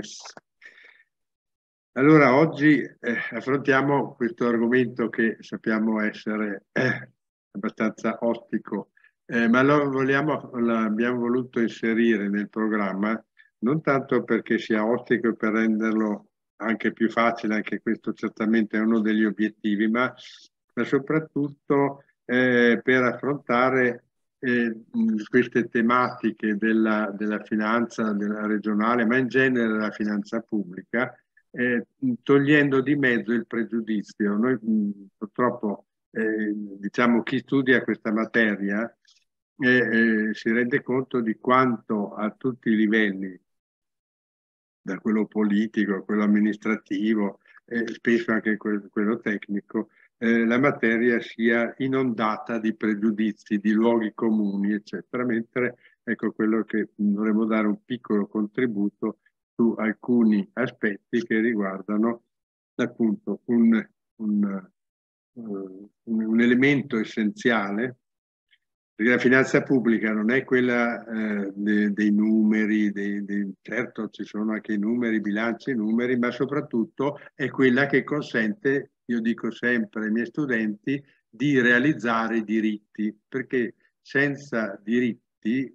Johannes. Allora, oggi eh, affrontiamo questo argomento che sappiamo essere eh, abbastanza ostico, eh, ma lo vogliamo, l'abbiamo voluto inserire nel programma non tanto perché sia ostico per renderlo anche più facile, anche questo certamente è uno degli obiettivi, ma, ma soprattutto eh, per affrontare eh, queste tematiche della, della finanza della regionale, ma in genere della finanza pubblica, eh, togliendo di mezzo il pregiudizio. Noi mh, purtroppo, eh, diciamo, chi studia questa materia eh, eh, si rende conto di quanto a tutti i livelli, da quello politico a quello amministrativo, e eh, spesso anche quello tecnico, eh, la materia sia inondata di pregiudizi, di luoghi comuni, eccetera, mentre ecco quello che dovremmo dare un piccolo contributo su alcuni aspetti che riguardano appunto un, un, uh, un elemento essenziale perché la finanza pubblica non è quella eh, dei, dei numeri, dei, dei, certo ci sono anche i numeri, i bilanci, i numeri, ma soprattutto è quella che consente io dico sempre ai miei studenti, di realizzare i diritti, perché senza diritti, i,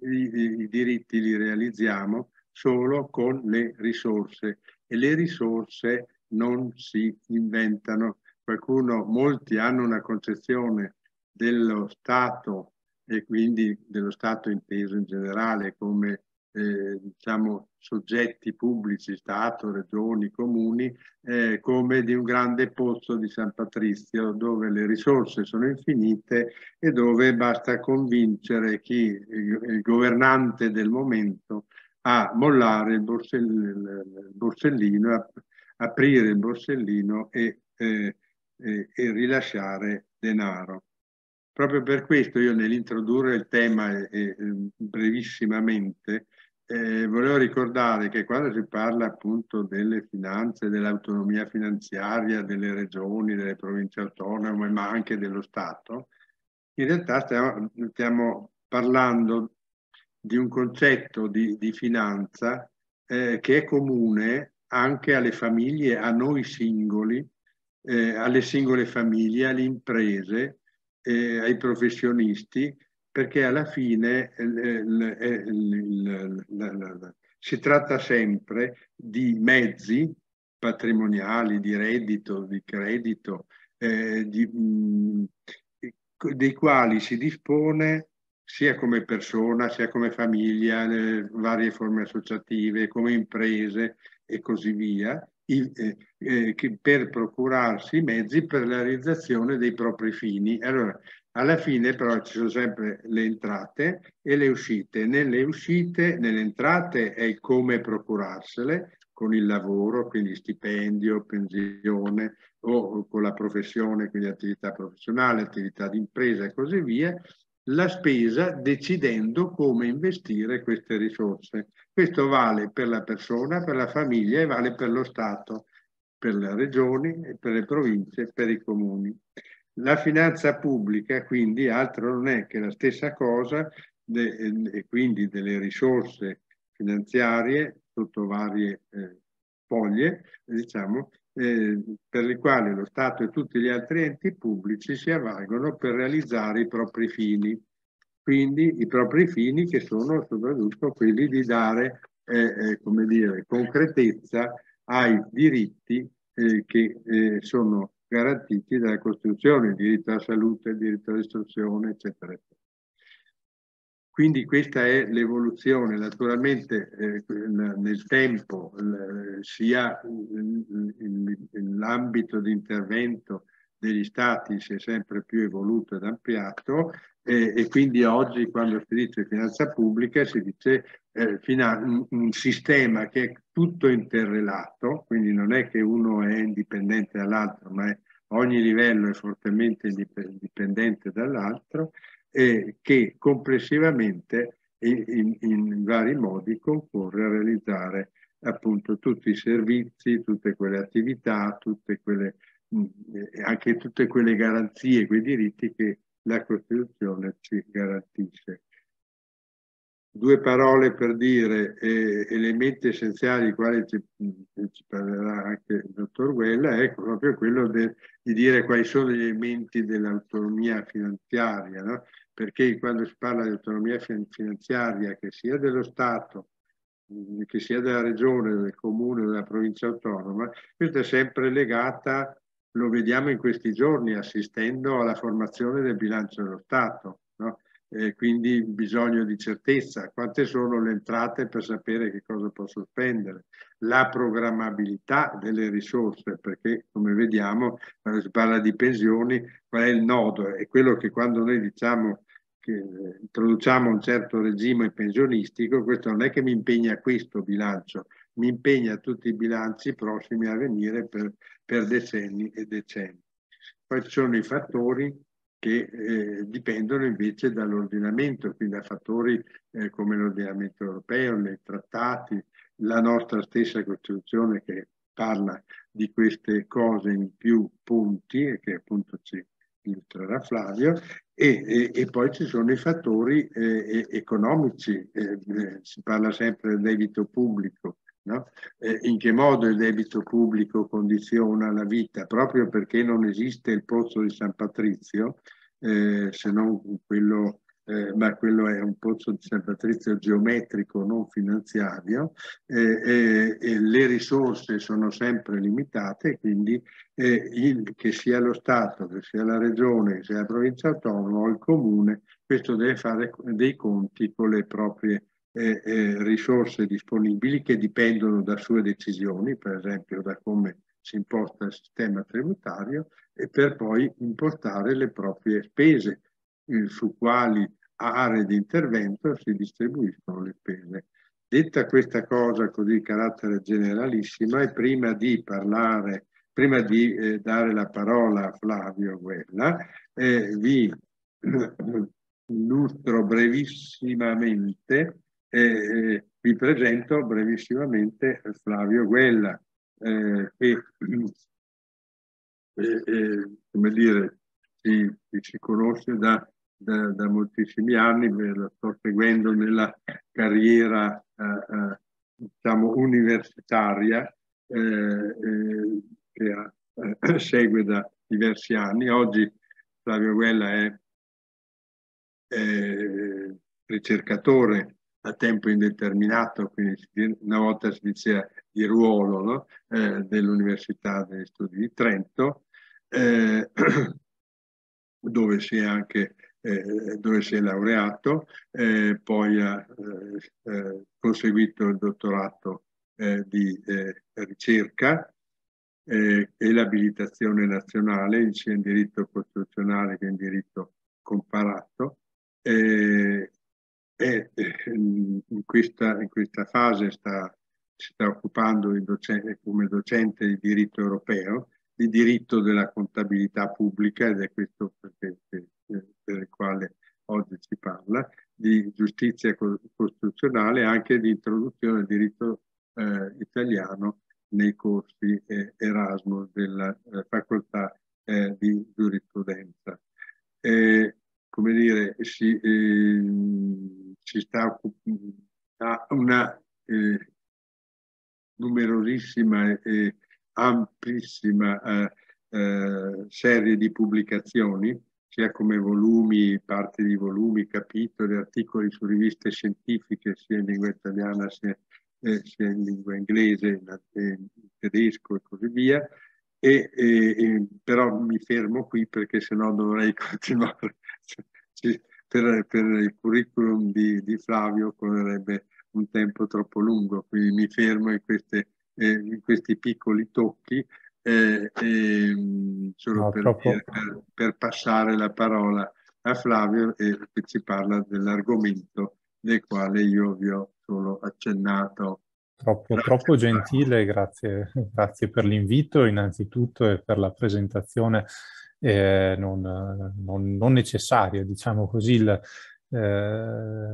i diritti li realizziamo solo con le risorse e le risorse non si inventano. Qualcuno, molti hanno una concezione dello Stato e quindi dello Stato inteso in generale come eh, diciamo, soggetti pubblici, Stato, regioni, comuni, eh, come di un grande pozzo di San Patrizio dove le risorse sono infinite e dove basta convincere chi, il, il governante del momento, a mollare il, borsell il borsellino, a, aprire il borsellino e, eh, e, e rilasciare denaro. Proprio per questo io nell'introdurre il tema eh, brevissimamente eh, volevo ricordare che quando si parla appunto delle finanze, dell'autonomia finanziaria delle regioni, delle province autonome, ma anche dello Stato, in realtà stiamo, stiamo parlando di un concetto di, di finanza eh, che è comune anche alle famiglie, a noi singoli, eh, alle singole famiglie, alle imprese, eh, ai professionisti, perché alla fine eh, eh, si tratta sempre di mezzi patrimoniali, di reddito, di credito, eh, di, mh, mm, dei quali si dispone sia come persona, sia come famiglia, eh, varie forme associative, come imprese e così via, i, eh, eh per procurarsi i mezzi per la realizzazione dei propri fini. Allora, alla fine però ci sono sempre le entrate e le uscite. Nelle uscite, nelle entrate è il come procurarsele con il lavoro, quindi stipendio, pensione o con la professione, quindi attività professionale, attività di impresa e così via, la spesa decidendo come investire queste risorse. Questo vale per la persona, per la famiglia e vale per lo Stato, per le regioni, per le province, per i comuni. La finanza pubblica, quindi, altro non è che la stessa cosa, eh, e quindi delle risorse finanziarie sotto varie eh, foglie, diciamo, eh, per le quali lo Stato e tutti gli altri enti pubblici si avvalgono per realizzare i propri fini. Quindi i propri fini che sono soprattutto quelli di dare, eh, eh come dire, concretezza ai diritti eh, che sono garantiti dalla Costituzione, il diritto alla salute, il diritto all'istruzione, eccetera, eccetera. Quindi questa è l'evoluzione, naturalmente eh, nel tempo sia l'ambito di intervento degli stati si è sempre più evoluto ed ampliato eh, e, quindi oggi quando si dice finanza pubblica si dice eh, un, un, sistema che è tutto interrelato, quindi non è che uno è indipendente dall'altro, ma è, ogni livello è fortemente indipendente dall'altro e che complessivamente in, in, in, vari modi concorre a realizzare appunto tutti i servizi, tutte quelle attività, tutte quelle Mm, eh, anche tutte quelle garanzie, quei diritti che la Costituzione ci garantisce. Due parole per dire eh, elementi essenziali, di quali ci, mm, ci, parlerà anche il dottor Guella, è proprio quello de, di dire quali sono gli elementi dell'autonomia finanziaria, no? perché quando si parla di autonomia finanziaria, che sia dello Stato, mm, che sia della regione, del comune, della provincia autonoma, questa è sempre legata lo vediamo in questi giorni assistendo alla formazione del bilancio dello Stato, no? eh, quindi bisogno di certezza, quante sono le entrate per sapere che cosa posso spendere, la programmabilità delle risorse, perché come vediamo quando si parla di pensioni qual è il nodo, è quello che quando noi diciamo che introduciamo un certo regime pensionistico, questo non è che mi impegna questo bilancio, mi impegna tutti i bilanci prossimi a venire per per decenni e decenni. Poi ci sono i fattori che eh, dipendono invece dall'ordinamento, quindi da fattori eh, come l'ordinamento europeo, nei trattati, la nostra stessa Costituzione che parla di queste cose in più punti e che appunto ci illustrerà Flavio, e, e, e, poi ci sono i fattori eh, economici, eh, eh, si parla sempre del debito pubblico, no? eh, in che modo il debito pubblico condiziona la vita, proprio perché non esiste il pozzo di San Patrizio, eh, se non quello eh, ma quello è un pozzo di San Patrizio geometrico, non finanziario, eh, eh, le risorse sono sempre limitate, quindi eh, il, che sia lo Stato, che sia la Regione, che sia la provincia autonoma o il Comune, questo deve fare dei conti con le proprie eh, risorse disponibili che dipendono da sue decisioni, per esempio da come si imposta il sistema tributario, e per poi impostare le proprie spese, eh, su quali aree di intervento si distribuiscono le spese. Detta questa cosa così di carattere generalissima, e prima di parlare, prima di eh, dare la parola a Flavio Guerra, eh, vi illustro brevissimamente e vi presento brevissimamente Flavio Guella, eh, che eh, come dire, si, si conosce da, da, da, moltissimi anni, lo sto seguendo nella carriera eh, eh, diciamo universitaria eh, che ha, segue da diversi anni. Oggi Flavio Guella è ricercatore a tempo indeterminato, quindi una volta si diceva di ruolo no? eh, dell'Università degli Studi di Trento, eh, dove, si è anche, eh, dove si è laureato, eh, poi ha eh, conseguito il dottorato di ricerca e l'abilitazione nazionale sia in diritto costituzionale che in diritto comparato. Eh, e eh, in questa, in questa fase sta, si sta occupando docente, come docente di diritto europeo, di diritto della contabilità pubblica, ed è questo per, il quale oggi si parla, di giustizia costituzionale e anche di introduzione del diritto eh, italiano nei corsi eh, Erasmus della eh, facoltà eh, di giurisprudenza. come dire, si, ehm, si sta una eh, numerosissima e amplissima eh, eh, serie di pubblicazioni, sia come volumi, parti di volumi, capitoli, articoli su riviste scientifiche, sia in lingua italiana sia, eh, sia in lingua inglese, in, in, tedesco e così via. E, e, e, però mi fermo qui perché sennò dovrei continuare per, per il curriculum di, di Flavio occorrerebbe un tempo troppo lungo, quindi mi fermo in, queste, eh, in questi piccoli tocchi eh, eh, solo no, per, troppo... per, per, passare la parola a Flavio che ci parla dell'argomento del quale io vi ho solo accennato. Troppo, troppo gentile, grazie, grazie per l'invito innanzitutto e per la presentazione eh, non, eh, non, non, necessario, diciamo così. Il, eh,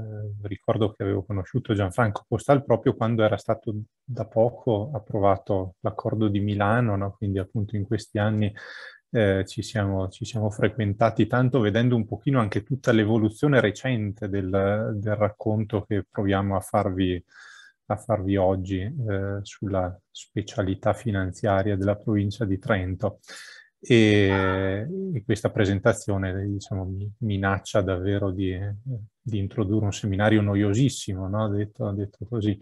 ricordo che avevo conosciuto Gianfranco Postal proprio quando era stato da poco approvato l'accordo di Milano, no? quindi appunto in questi anni eh, ci, siamo, ci, siamo, frequentati tanto vedendo un pochino anche tutta l'evoluzione recente del, del racconto che proviamo a farvi, a farvi oggi eh, sulla specialità finanziaria della provincia di Trento e, e questa presentazione diciamo, minaccia davvero di, di, introdurre un seminario noiosissimo, no? detto, detto, così.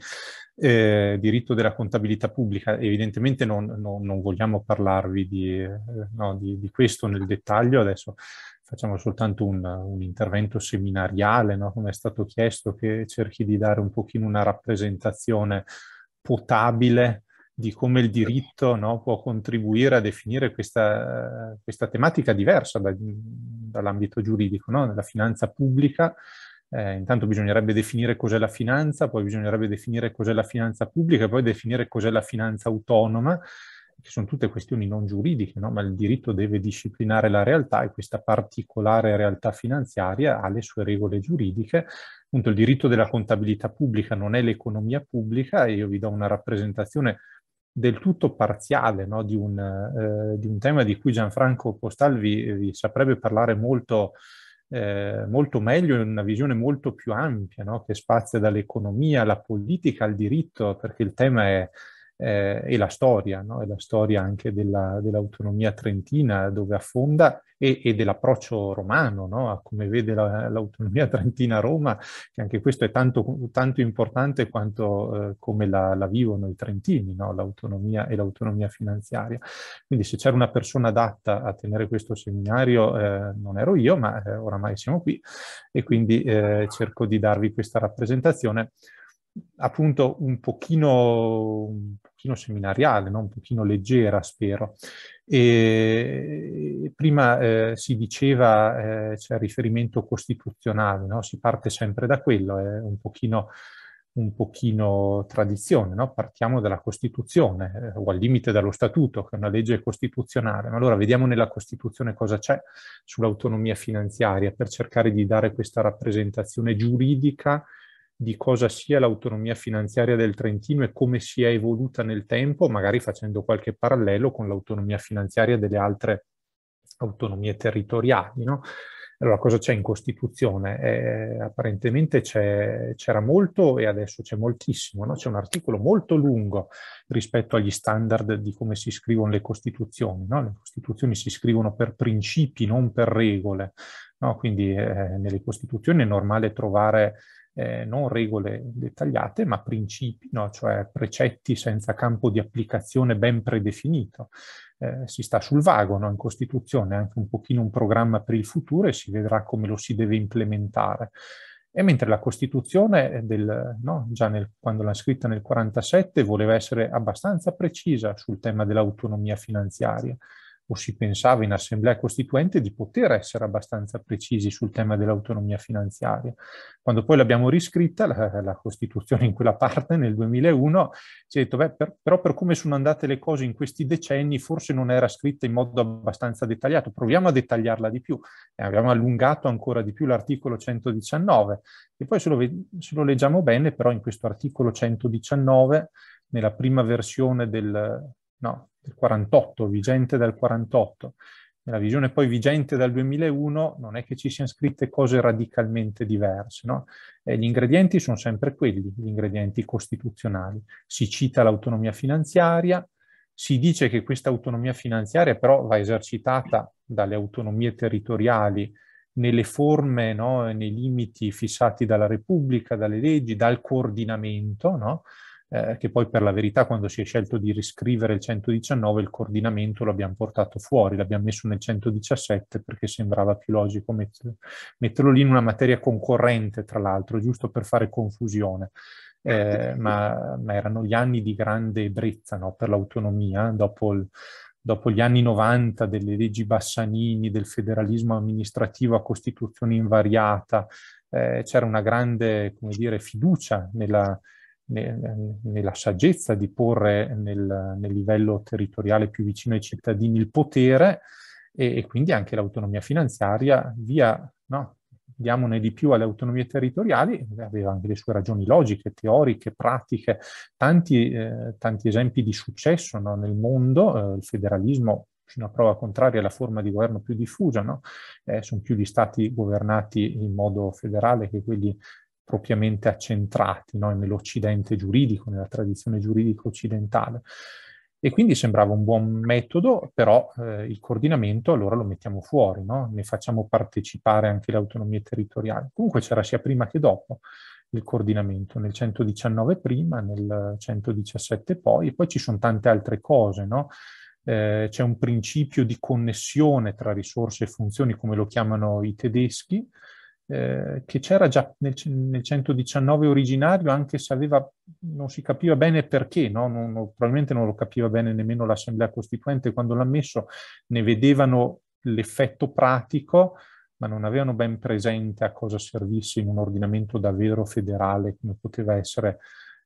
Eh, diritto della contabilità pubblica, evidentemente non, non, non vogliamo parlarvi di, eh, no, di, di questo nel dettaglio adesso, facciamo soltanto un, un intervento seminariale, no? come è stato chiesto, che cerchi di dare un pochino una rappresentazione potabile di come il diritto no, può contribuire a definire questa, questa tematica diversa da, dall'ambito giuridico, no? nella finanza pubblica. Eh, intanto bisognerebbe definire cos'è la finanza, poi bisognerebbe definire cos'è la finanza pubblica, poi definire cos'è la finanza autonoma, che sono tutte questioni non giuridiche, no? ma il diritto deve disciplinare la realtà e questa particolare realtà finanziaria ha le sue regole giuridiche appunto il diritto della contabilità pubblica non è l'economia pubblica e io vi do una rappresentazione del tutto parziale no? di, un, eh, di, un, tema di cui Gianfranco Postal eh, vi, vi saprebbe parlare molto, eh, molto meglio, in una visione molto più ampia, no? che spazia dall'economia alla politica al diritto, perché il tema è, eh, e la storia, no? e la storia anche della, dell'autonomia trentina dove affonda e, e dell'approccio romano no? a come vede la, l'autonomia trentina a Roma, che anche questo è tanto, tanto importante quanto eh, come la, la, vivono i trentini, no? l'autonomia e l'autonomia finanziaria. Quindi se c'era una persona adatta a tenere questo seminario eh, non ero io, ma eh, oramai siamo qui e quindi eh, cerco di darvi questa rappresentazione appunto un pochino, un pochino seminariale, no? un pochino leggera, spero. E prima eh, si diceva, eh, c'è il riferimento costituzionale, no? si parte sempre da quello, è un pochino, un pochino tradizione, no? partiamo dalla Costituzione eh, o al limite dallo Statuto, che è una legge costituzionale, ma allora vediamo nella Costituzione cosa c'è sull'autonomia finanziaria per cercare di dare questa rappresentazione giuridica di cosa sia l'autonomia finanziaria del Trentino e come si è evoluta nel tempo, magari facendo qualche parallelo con l'autonomia finanziaria delle altre autonomie territoriali. No? Allora, cosa c'è in Costituzione? Eh, apparentemente c'era molto e adesso c'è moltissimo, no? c'è un articolo molto lungo rispetto agli standard di come si scrivono le Costituzioni. No? Le Costituzioni si scrivono per principi, non per regole. No? Quindi eh, nelle Costituzioni è normale trovare eh, non regole dettagliate, ma principi, no? cioè precetti senza campo di applicazione ben predefinito. Eh, si sta sul vago no? in Costituzione, anche un pochino un programma per il futuro e si vedrà come lo si deve implementare. E mentre la Costituzione, eh, del, no, già nel, quando l'ha scritta nel 1947, voleva essere abbastanza precisa sul tema dell'autonomia finanziaria, o si pensava in assemblea costituente di poter essere abbastanza precisi sul tema dell'autonomia finanziaria. Quando poi l'abbiamo riscritta, la, la Costituzione in quella parte nel 2001, si è detto, beh, per, però per come sono andate le cose in questi decenni forse non era scritta in modo abbastanza dettagliato, proviamo a dettagliarla di più. E abbiamo allungato ancora di più l'articolo 119 e poi se lo, se lo leggiamo bene, però in questo articolo 119, nella prima versione del... No, del 48, vigente dal 48, nella visione poi vigente dal 2001, non è che ci siano scritte cose radicalmente diverse. No? Eh, gli ingredienti sono sempre quelli, gli ingredienti costituzionali. Si cita l'autonomia finanziaria, si dice che questa autonomia finanziaria però va esercitata dalle autonomie territoriali nelle forme, no? nei limiti fissati dalla Repubblica, dalle leggi, dal coordinamento, no? eh, che poi per la verità quando si è scelto di riscrivere il 119 il coordinamento lo abbiamo portato fuori, l'abbiamo messo nel 117 perché sembrava più logico metterlo, metterlo lì in una materia concorrente tra l'altro, giusto per fare confusione. Eh, ma, ma, erano gli anni di grande brezza no, per l'autonomia, dopo il, dopo gli anni 90 delle leggi Bassanini, del federalismo amministrativo a costituzione invariata, eh, c'era una grande dire, fiducia nella, nella saggezza di porre nel, nel, livello territoriale più vicino ai cittadini il potere e, e quindi anche l'autonomia finanziaria, via, no? diamone di più alle autonomie territoriali, aveva anche le sue ragioni logiche, teoriche, pratiche, tanti, eh, tanti esempi di successo no? nel mondo, eh, il federalismo fino a prova contraria alla forma di governo più diffusa, no? eh, sono più gli stati governati in modo federale che quelli propriamente accentrati no? nell'Occidente giuridico, nella tradizione giuridica occidentale. E quindi sembrava un buon metodo, però eh, il coordinamento allora lo mettiamo fuori, no? ne facciamo partecipare anche le autonomie territoriali. Comunque c'era sia prima che dopo il coordinamento, nel 119 prima, nel 117 poi, e poi ci sono tante altre cose, no? eh, c'è un principio di connessione tra risorse e funzioni, come lo chiamano i tedeschi, eh, che c'era già nel, nel, 119 originario, anche se aveva, non si capiva bene perché, no? non, non, probabilmente non lo capiva bene nemmeno l'Assemblea Costituente quando l'ha messo, ne vedevano l'effetto pratico, ma non avevano ben presente a cosa servisse in un ordinamento davvero federale come poteva essere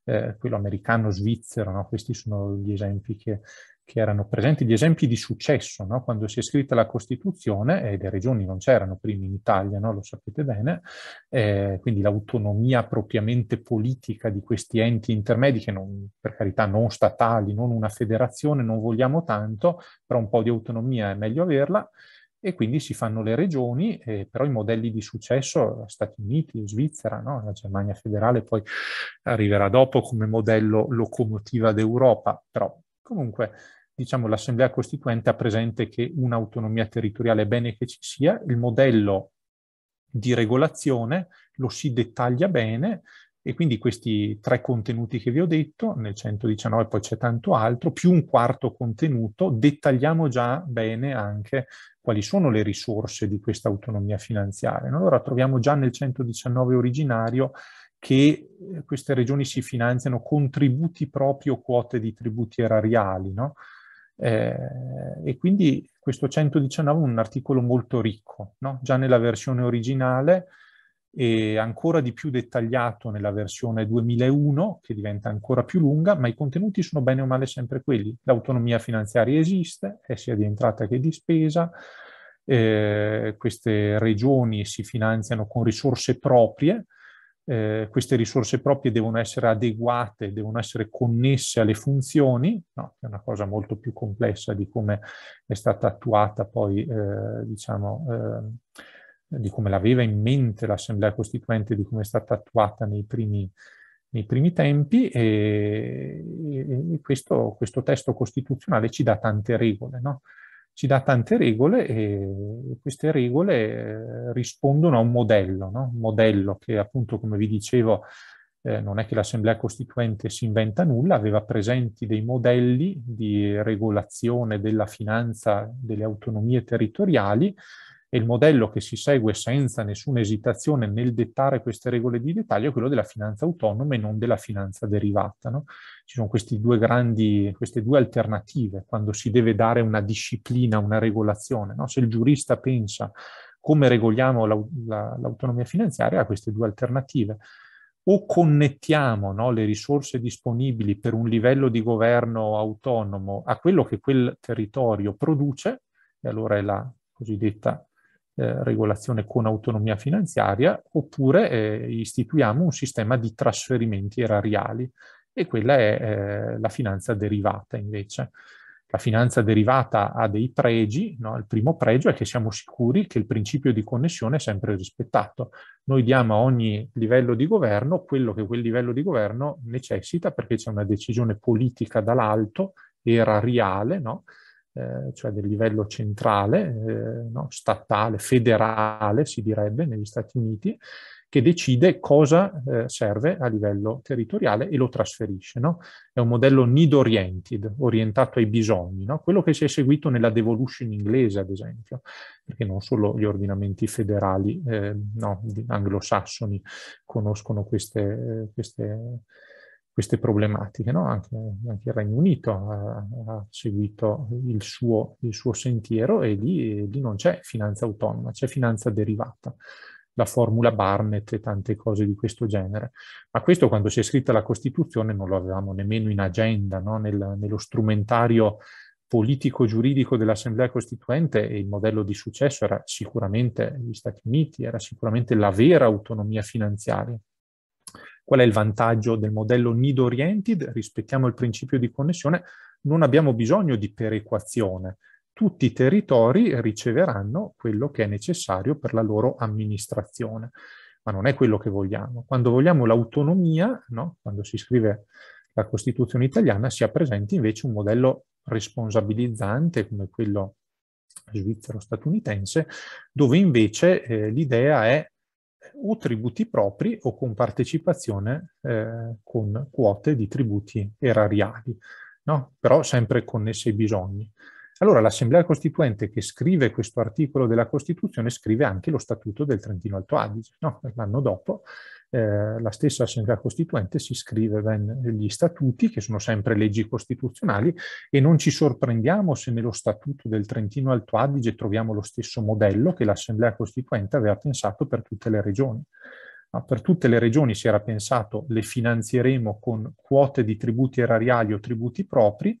eh, quello americano-svizzero. No? Questi sono gli esempi che che erano presenti gli esempi di successo, no? quando si è scritta la Costituzione, e le regioni non c'erano prima in Italia, no? lo sapete bene, eh, quindi l'autonomia propriamente politica di questi enti intermedi, che non, per carità non statali, non una federazione, non vogliamo tanto, però un po' di autonomia è meglio averla, e quindi si fanno le regioni, eh, però i modelli di successo, Stati Uniti, Svizzera, no? la Germania federale poi arriverà dopo come modello locomotiva d'Europa, però comunque diciamo, l'Assemblea Costituente ha presente che un'autonomia territoriale è bene che ci sia, il modello di regolazione lo si dettaglia bene e quindi questi tre contenuti che vi ho detto, nel 119 poi c'è tanto altro, più un quarto contenuto, dettagliamo già bene anche quali sono le risorse di questa autonomia finanziaria. Allora troviamo già nel 119 originario che eh, queste regioni si finanziano con tributi proprio, quote di tributi erariali, no? Eh, e quindi questo 119 è un articolo molto ricco, no? già nella versione originale e ancora di più dettagliato nella versione 2001, che diventa ancora più lunga, ma i contenuti sono bene o male sempre quelli. L'autonomia finanziaria esiste, è sia di entrata che di spesa, eh, queste regioni si finanziano con risorse proprie, eh, queste risorse proprie devono essere adeguate, devono essere connesse alle funzioni, no? è una cosa molto più complessa di come è stata attuata poi, eh, diciamo, eh, di come l'aveva in mente l'Assemblea Costituente, di come è stata attuata nei primi, nei primi tempi e, e questo, questo, testo costituzionale ci dà tante regole, no? ci dà tante regole e queste regole eh, rispondono a un modello, no? un modello che appunto, come vi dicevo, eh, non è che l'Assemblea Costituente si inventa nulla, aveva presenti dei modelli di regolazione della finanza delle autonomie territoriali e il modello che si segue senza nessuna esitazione nel dettare queste regole di dettaglio è quello della finanza autonoma e non della finanza derivata. No? Ci sono due grandi, queste due alternative quando si deve dare una disciplina, una regolazione. No? Se il giurista pensa come regoliamo la, la, l'autonomia finanziaria, ha queste due alternative. O connettiamo no, le risorse disponibili per un livello di governo autonomo a quello che quel territorio produce, e allora è la cosiddetta eh, regolazione con autonomia finanziaria, oppure eh, istituiamo un sistema di trasferimenti erariali e quella è eh, la finanza derivata invece. La finanza derivata ha dei pregi, no? il primo pregio è che siamo sicuri che il principio di connessione è sempre rispettato. Noi diamo a ogni livello di governo quello che quel livello di governo necessita perché c'è una decisione politica dall'alto, erariale, no? Eh, cioè del livello centrale, eh, no, statale, federale si direbbe negli Stati Uniti, che decide cosa eh, serve a livello territoriale e lo trasferisce. No? È un modello need-oriented, orientato ai bisogni, no? quello che si è seguito nella devolution inglese, ad esempio, perché non solo gli ordinamenti federali eh, no, anglosassoni conoscono queste, eh, queste queste problematiche. No? Anche, anche, il Regno Unito ha, ha seguito il suo, il suo, sentiero e lì, lì non c'è finanza autonoma, c'è finanza derivata la formula Barnett e tante cose di questo genere. Ma questo quando si è scritta la Costituzione non lo avevamo nemmeno in agenda, no? Nel, nello strumentario politico-giuridico dell'Assemblea Costituente e il modello di successo era sicuramente gli Stati Uniti, era sicuramente la vera autonomia finanziaria. Qual è il vantaggio del modello need-oriented? Rispettiamo il principio di connessione, non abbiamo bisogno di perequazione. Tutti i territori riceveranno quello che è necessario per la loro amministrazione, ma non è quello che vogliamo. Quando vogliamo l'autonomia, no? quando si scrive la Costituzione italiana, sia presente invece un modello responsabilizzante come quello svizzero-statunitense, dove invece eh, l'idea è o tributi propri o con partecipazione eh, con quote di tributi erariali, no? però sempre connesse ai bisogni. Allora l'Assemblea Costituente che scrive questo articolo della Costituzione scrive anche lo Statuto del Trentino Alto Adige, no? l'anno dopo, eh, la stessa Assemblea Costituente si scrive ben gli statuti, che sono sempre leggi costituzionali, e non ci sorprendiamo se nello statuto del Trentino Alto Adige troviamo lo stesso modello che l'Assemblea Costituente aveva pensato per tutte le regioni. No, per tutte le regioni si era pensato le finanzieremo con quote di tributi erariali o tributi propri,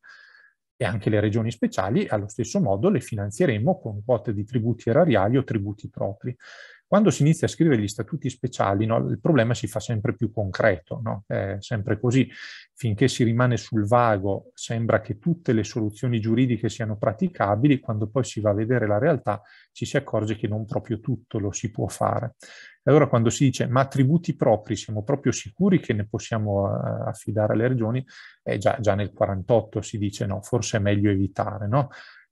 e anche le regioni speciali allo stesso modo le finanzieremo con quote di tributi erariali o tributi propri. Quando si inizia a scrivere gli statuti speciali, no, il problema si fa sempre più concreto, no? è sempre così. Finché si rimane sul vago, sembra che tutte le soluzioni giuridiche siano praticabili, quando poi si va a vedere la realtà ci si accorge che non proprio tutto lo si può fare. Allora quando si dice ma attributi propri siamo proprio sicuri che ne possiamo eh, affidare alle regioni, eh, già, già, nel 48 si dice no, forse è meglio evitare. No?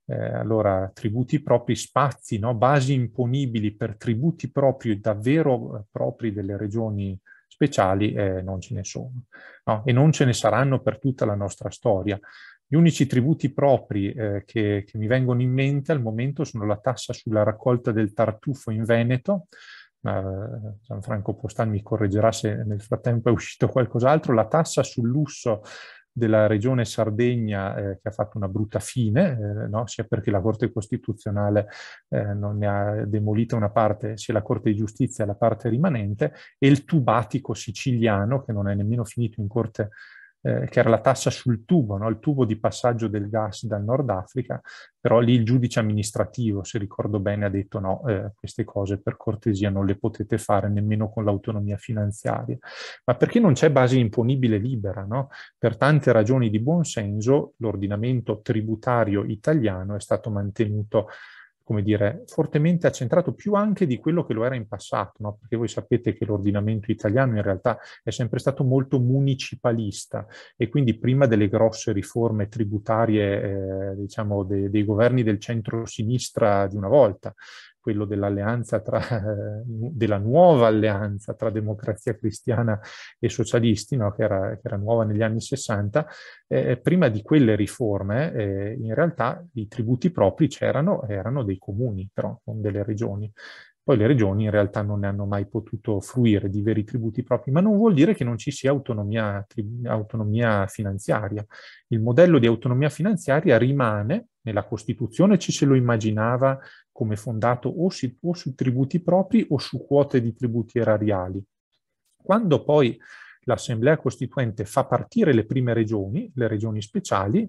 eh, allora, tributi propri, spazi, no? basi imponibili per tributi propri, davvero eh, propri delle regioni speciali, eh, non ce ne sono. No? E non ce ne saranno per tutta la nostra storia. Gli unici tributi propri eh, che, che mi vengono in mente al momento sono la tassa sulla raccolta del tartufo in Veneto, ma eh, Gianfranco Postan mi correggerà se nel frattempo è uscito qualcos'altro, la tassa sul lusso della regione Sardegna eh, che ha fatto una brutta fine, eh, no? sia perché la Corte Costituzionale eh, non ne ha demolita una parte, sia la Corte di Giustizia la parte rimanente, e il tubatico siciliano che non è nemmeno finito in Corte eh, che era la tassa sul tubo, no? il tubo di passaggio del gas dal Nord Africa, però lì il giudice amministrativo, se ricordo bene, ha detto no, eh, queste cose per cortesia non le potete fare nemmeno con l'autonomia finanziaria. Ma perché non c'è base imponibile libera? No? Per tante ragioni di buonsenso l'ordinamento tributario italiano è stato mantenuto come dire, fortemente accentrato più anche di quello che lo era in passato, no? perché voi sapete che l'ordinamento italiano in realtà è sempre stato molto municipalista e quindi prima delle grosse riforme tributarie, eh, diciamo, de dei governi del centro-sinistra di una volta, quello dell'alleanza tra, della nuova alleanza tra democrazia cristiana e socialisti, no? che, era, che, era, nuova negli anni 60, eh, prima di quelle riforme eh, in realtà i tributi propri c'erano, erano dei comuni, però non delle regioni. Poi le regioni in realtà non ne hanno mai potuto fruire di veri tributi propri, ma non vuol dire che non ci sia autonomia, autonomia finanziaria. Il modello di autonomia finanziaria rimane nella Costituzione, ci se lo immaginava come fondato o, si, o su tributi propri o su quote di tributi erariali. Quando poi l'Assemblea Costituente fa partire le prime regioni, le regioni speciali,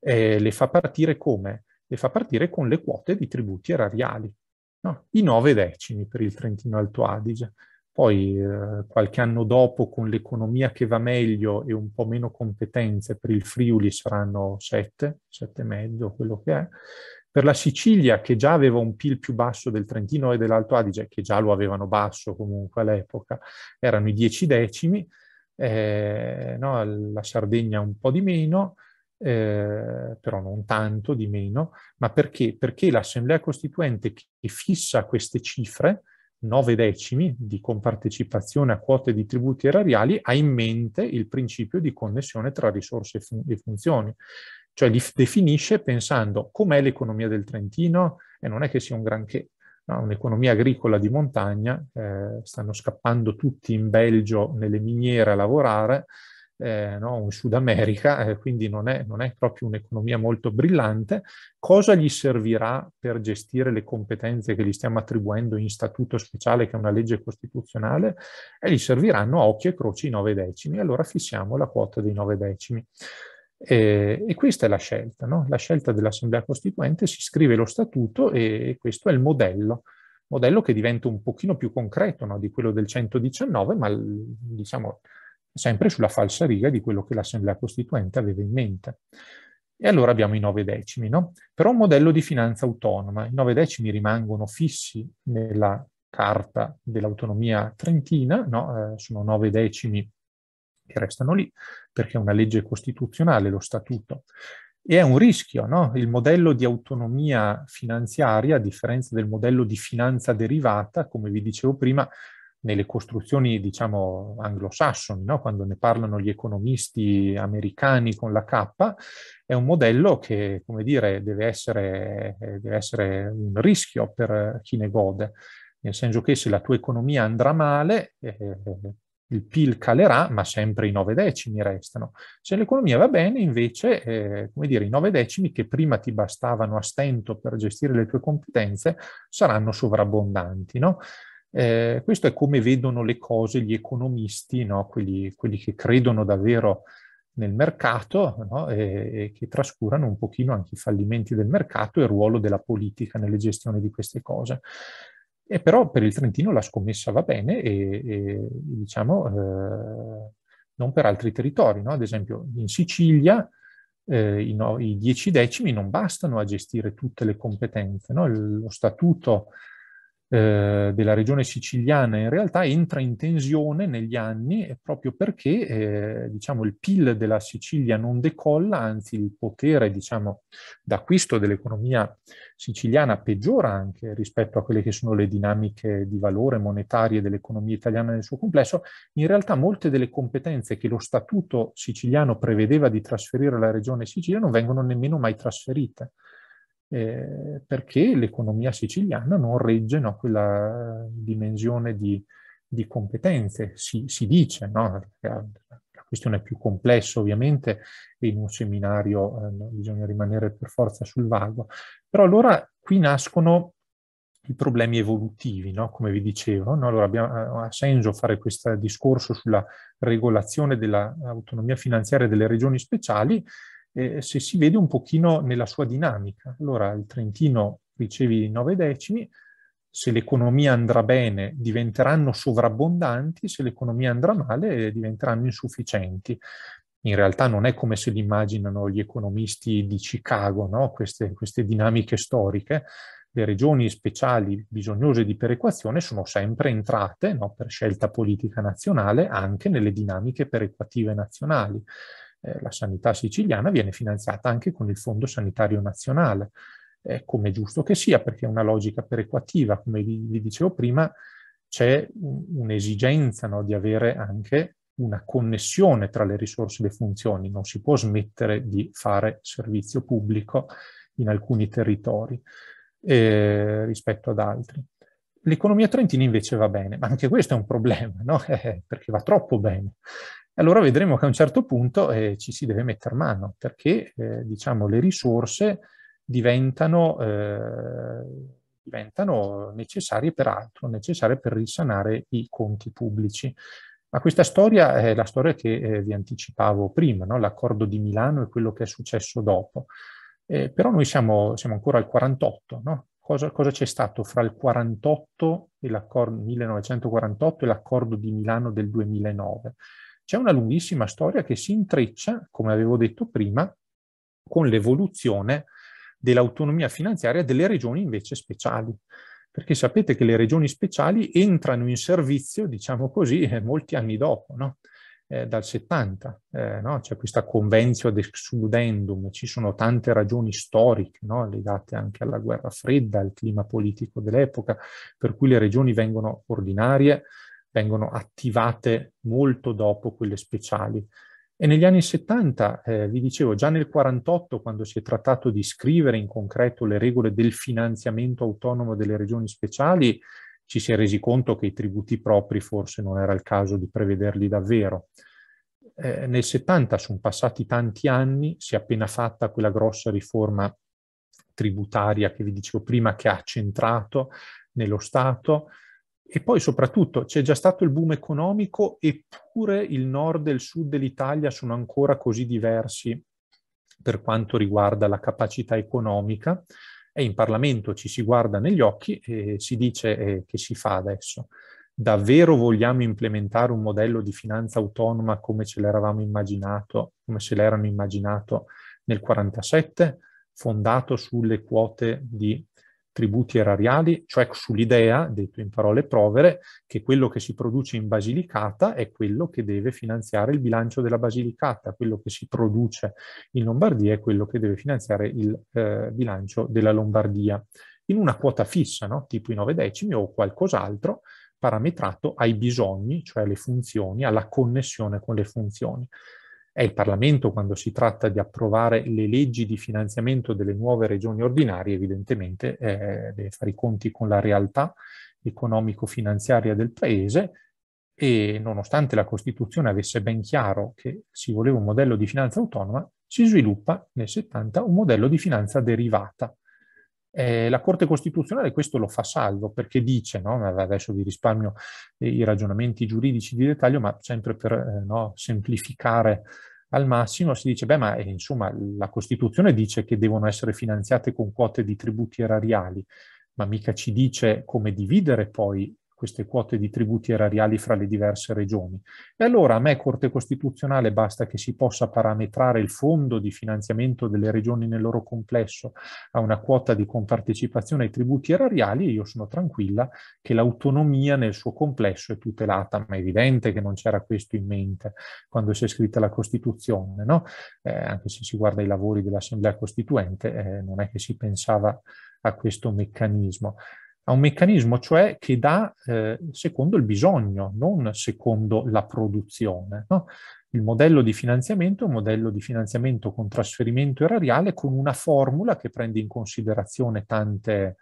eh, le fa partire come? Le fa partire con le quote di tributi erariali, no? i nove decimi per il Trentino Alto Adige. Poi eh, qualche anno dopo, con l'economia che va meglio e un po' meno competenze per il Friuli saranno sette, sette e mezzo, quello che è, per la Sicilia, che già aveva un PIL più basso del Trentino e dell'Alto Adige, che già lo avevano basso comunque all'epoca, erano i 10 decimi, eh, no? la Sardegna un po' di meno, eh, però non tanto di meno, ma perché? Perché l'Assemblea Costituente che fissa queste cifre, 9 decimi di compartecipazione a quote di tributi erariali ha in mente il principio di connessione tra risorse e, fun- e funzioni cioè li definisce pensando com'è l'economia del Trentino e non è che sia un granché. No, un'economia agricola di montagna, eh, stanno scappando tutti in Belgio nelle miniere a lavorare, eh, no, in Sud America, eh, quindi non è, non è, proprio un'economia molto brillante. Cosa gli servirà per gestire le competenze che gli stiamo attribuendo in statuto speciale, che è una legge costituzionale? E eh, gli serviranno a occhi e croci i nove decimi, allora fissiamo la quota dei nove decimi. Eh, e questa è la scelta, no? la scelta dell'Assemblea Costituente, si scrive lo statuto e, questo è il modello, modello che diventa un pochino più concreto no? di quello del 119, ma diciamo sempre sulla falsa riga di quello che l'Assemblea Costituente aveva in mente. E allora abbiamo i nove decimi, no? Però un modello di finanza autonoma. I nove decimi rimangono fissi nella carta dell'autonomia trentina, no? eh, sono nove decimi che restano lì, perché è una legge costituzionale lo statuto. E è un rischio, no? Il modello di autonomia finanziaria, a differenza del modello di finanza derivata, come vi dicevo prima, nelle costruzioni, diciamo, anglosassoni, no? quando ne parlano gli economisti americani con la K, è un modello che, come dire, deve essere, deve essere un rischio per chi ne gode, nel senso che se la tua economia andrà male, eh, il PIL calerà, ma sempre i nove decimi restano. Se l'economia va bene, invece, eh, come dire, i nove decimi che prima ti bastavano a stento per gestire le tue competenze saranno sovrabbondanti, no? Eh, questo è come vedono le cose gli economisti, no? quelli, quelli, che credono davvero nel mercato no? e, e, che trascurano un pochino anche i fallimenti del mercato e il ruolo della politica nelle gestioni di queste cose. E però per il Trentino la scommessa va bene e, e diciamo eh, non per altri territori. No? Ad esempio in Sicilia eh, i, no, i, dieci decimi non bastano a gestire tutte le competenze. No? lo statuto eh, della regione siciliana in realtà entra in tensione negli anni proprio perché eh, diciamo, il PIL della Sicilia non decolla, anzi il potere diciamo, d'acquisto dell'economia siciliana peggiora anche rispetto a quelle che sono le dinamiche di valore monetarie dell'economia italiana nel suo complesso. In realtà molte delle competenze che lo statuto siciliano prevedeva di trasferire alla regione Sicilia non vengono nemmeno mai trasferite eh, perché l'economia siciliana non regge no, quella dimensione di, di competenze, si, si dice, no? la questione è più complessa ovviamente e in un seminario eh, bisogna rimanere per forza sul vago, però allora qui nascono i problemi evolutivi, no? come vi dicevo. No? Allora abbiamo, eh, ha senso fare questo discorso sulla regolazione dell'autonomia finanziaria delle regioni speciali eh, se si vede un pochino nella sua dinamica. Allora il Trentino riceve i nove decimi, se l'economia andrà bene diventeranno sovrabbondanti, se l'economia andrà male diventeranno insufficienti. In realtà non è come se li immaginano gli economisti di Chicago, no? queste, queste dinamiche storiche, le regioni speciali bisognose di perequazione sono sempre entrate, no, per scelta politica nazionale, anche nelle dinamiche perequative nazionali. Eh, la sanità siciliana viene finanziata anche con il Fondo Sanitario Nazionale, eh, come è giusto che sia, perché è una logica perequativa, come vi, vi dicevo prima, c'è un'esigenza no, di avere anche una connessione tra le risorse e le funzioni, non si può smettere di fare servizio pubblico in alcuni territori eh, rispetto ad altri. L'economia trentina invece va bene, ma anche questo è un problema, no? eh, perché va troppo bene allora vedremo che a un certo punto eh, ci si deve mettere mano, perché eh, diciamo, le risorse diventano, eh, diventano, necessarie per altro, necessarie per risanare i conti pubblici. Ma questa storia è la storia che eh, vi anticipavo prima, no? l'accordo di Milano e quello che è successo dopo. Eh, però noi siamo, siamo, ancora al 48, no? cosa, cosa c'è stato fra il 48 e 1948 e l'accordo di Milano del 2009? C'è una lunghissima storia che si intreccia, come avevo detto prima, con l'evoluzione dell'autonomia finanziaria delle regioni invece speciali perché sapete che le regioni speciali entrano in servizio, diciamo così, eh, molti anni dopo, no? eh, dal 70, eh, no? c'è questa convenzio ad excludendum, ci sono tante ragioni storiche no? legate anche alla guerra fredda, al clima politico dell'epoca, per cui le regioni vengono ordinarie, vengono attivate molto dopo quelle speciali. E negli anni 70, eh, vi dicevo, già nel 48, quando si è trattato di scrivere in concreto le regole del finanziamento autonomo delle regioni speciali, ci si è resi conto che i tributi propri forse non era il caso di prevederli davvero. Eh, nel 70 sono passati tanti anni, si è appena fatta quella grossa riforma tributaria che vi dicevo prima che ha centrato nello Stato, e poi soprattutto c'è già stato il boom economico, eppure il nord e il sud dell'Italia sono ancora così diversi per quanto riguarda la capacità economica. E in Parlamento ci si guarda negli occhi e si dice eh, che si fa adesso. Davvero vogliamo implementare un modello di finanza autonoma come ce l'eravamo immaginato, come se l'erano immaginato nel 1947, fondato sulle quote di tributi erariali, cioè sull'idea, detto in parole provere, che quello che si produce in Basilicata è quello che deve finanziare il bilancio della Basilicata, quello che si produce in Lombardia è quello che deve finanziare il eh, bilancio della Lombardia, in una quota fissa, no? tipo i nove decimi o qualcos'altro, parametrato ai bisogni, cioè alle funzioni, alla connessione con le funzioni è il Parlamento quando si tratta di approvare le leggi di finanziamento delle nuove regioni ordinarie, evidentemente eh, deve fare i conti con la realtà economico-finanziaria del Paese e nonostante la Costituzione avesse ben chiaro che si voleva un modello di finanza autonoma, si sviluppa nel 70 un modello di finanza derivata. Eh, la Corte Costituzionale questo lo fa salvo perché dice, no? adesso vi risparmio eh, i ragionamenti giuridici di dettaglio, ma sempre per eh, no, semplificare al massimo si dice, beh, ma eh, insomma la Costituzione dice che devono essere finanziate con quote di tributi erariali, ma mica ci dice come dividere poi queste quote di tributi erariali fra le diverse regioni. E allora a me Corte Costituzionale basta che si possa parametrare il fondo di finanziamento delle regioni nel loro complesso a una quota di compartecipazione ai tributi erariali e io sono tranquilla che l'autonomia nel suo complesso è tutelata, ma è evidente che non c'era questo in mente quando si è scritta la Costituzione, no? eh, anche se si guarda i lavori dell'Assemblea Costituente eh, non è che si pensava a questo meccanismo a un meccanismo cioè che dà eh, secondo il bisogno, non secondo la produzione. No? Il modello di finanziamento è un modello di finanziamento con trasferimento erariale con una formula che prende in considerazione tante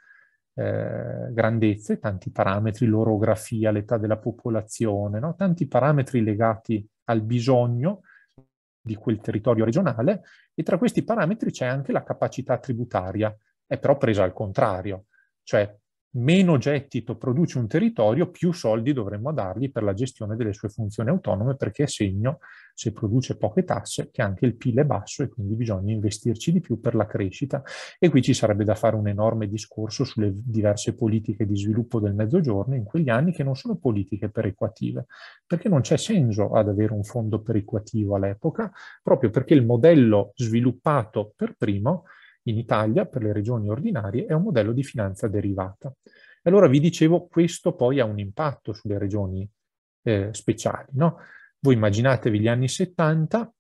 eh, grandezze, tanti parametri, l'orografia, l'età della popolazione, no? tanti parametri legati al bisogno di quel territorio regionale e tra questi parametri c'è anche la capacità tributaria, è però presa al contrario, cioè meno gettito produce un territorio, più soldi dovremmo dargli per la gestione delle sue funzioni autonome, perché è segno, se produce poche tasse, che anche il PIL è basso e quindi bisogna investirci di più per la crescita. E qui ci sarebbe da fare un enorme discorso sulle diverse politiche di sviluppo del Mezzogiorno in quegli anni che non sono politiche perequative, perché non c'è senso ad avere un fondo perequativo all'epoca, proprio perché il modello sviluppato per primo in Italia per le regioni ordinarie è un modello di finanza derivata. E allora vi dicevo, questo poi ha un impatto sulle regioni eh, speciali. No? Voi immaginatevi gli anni 70,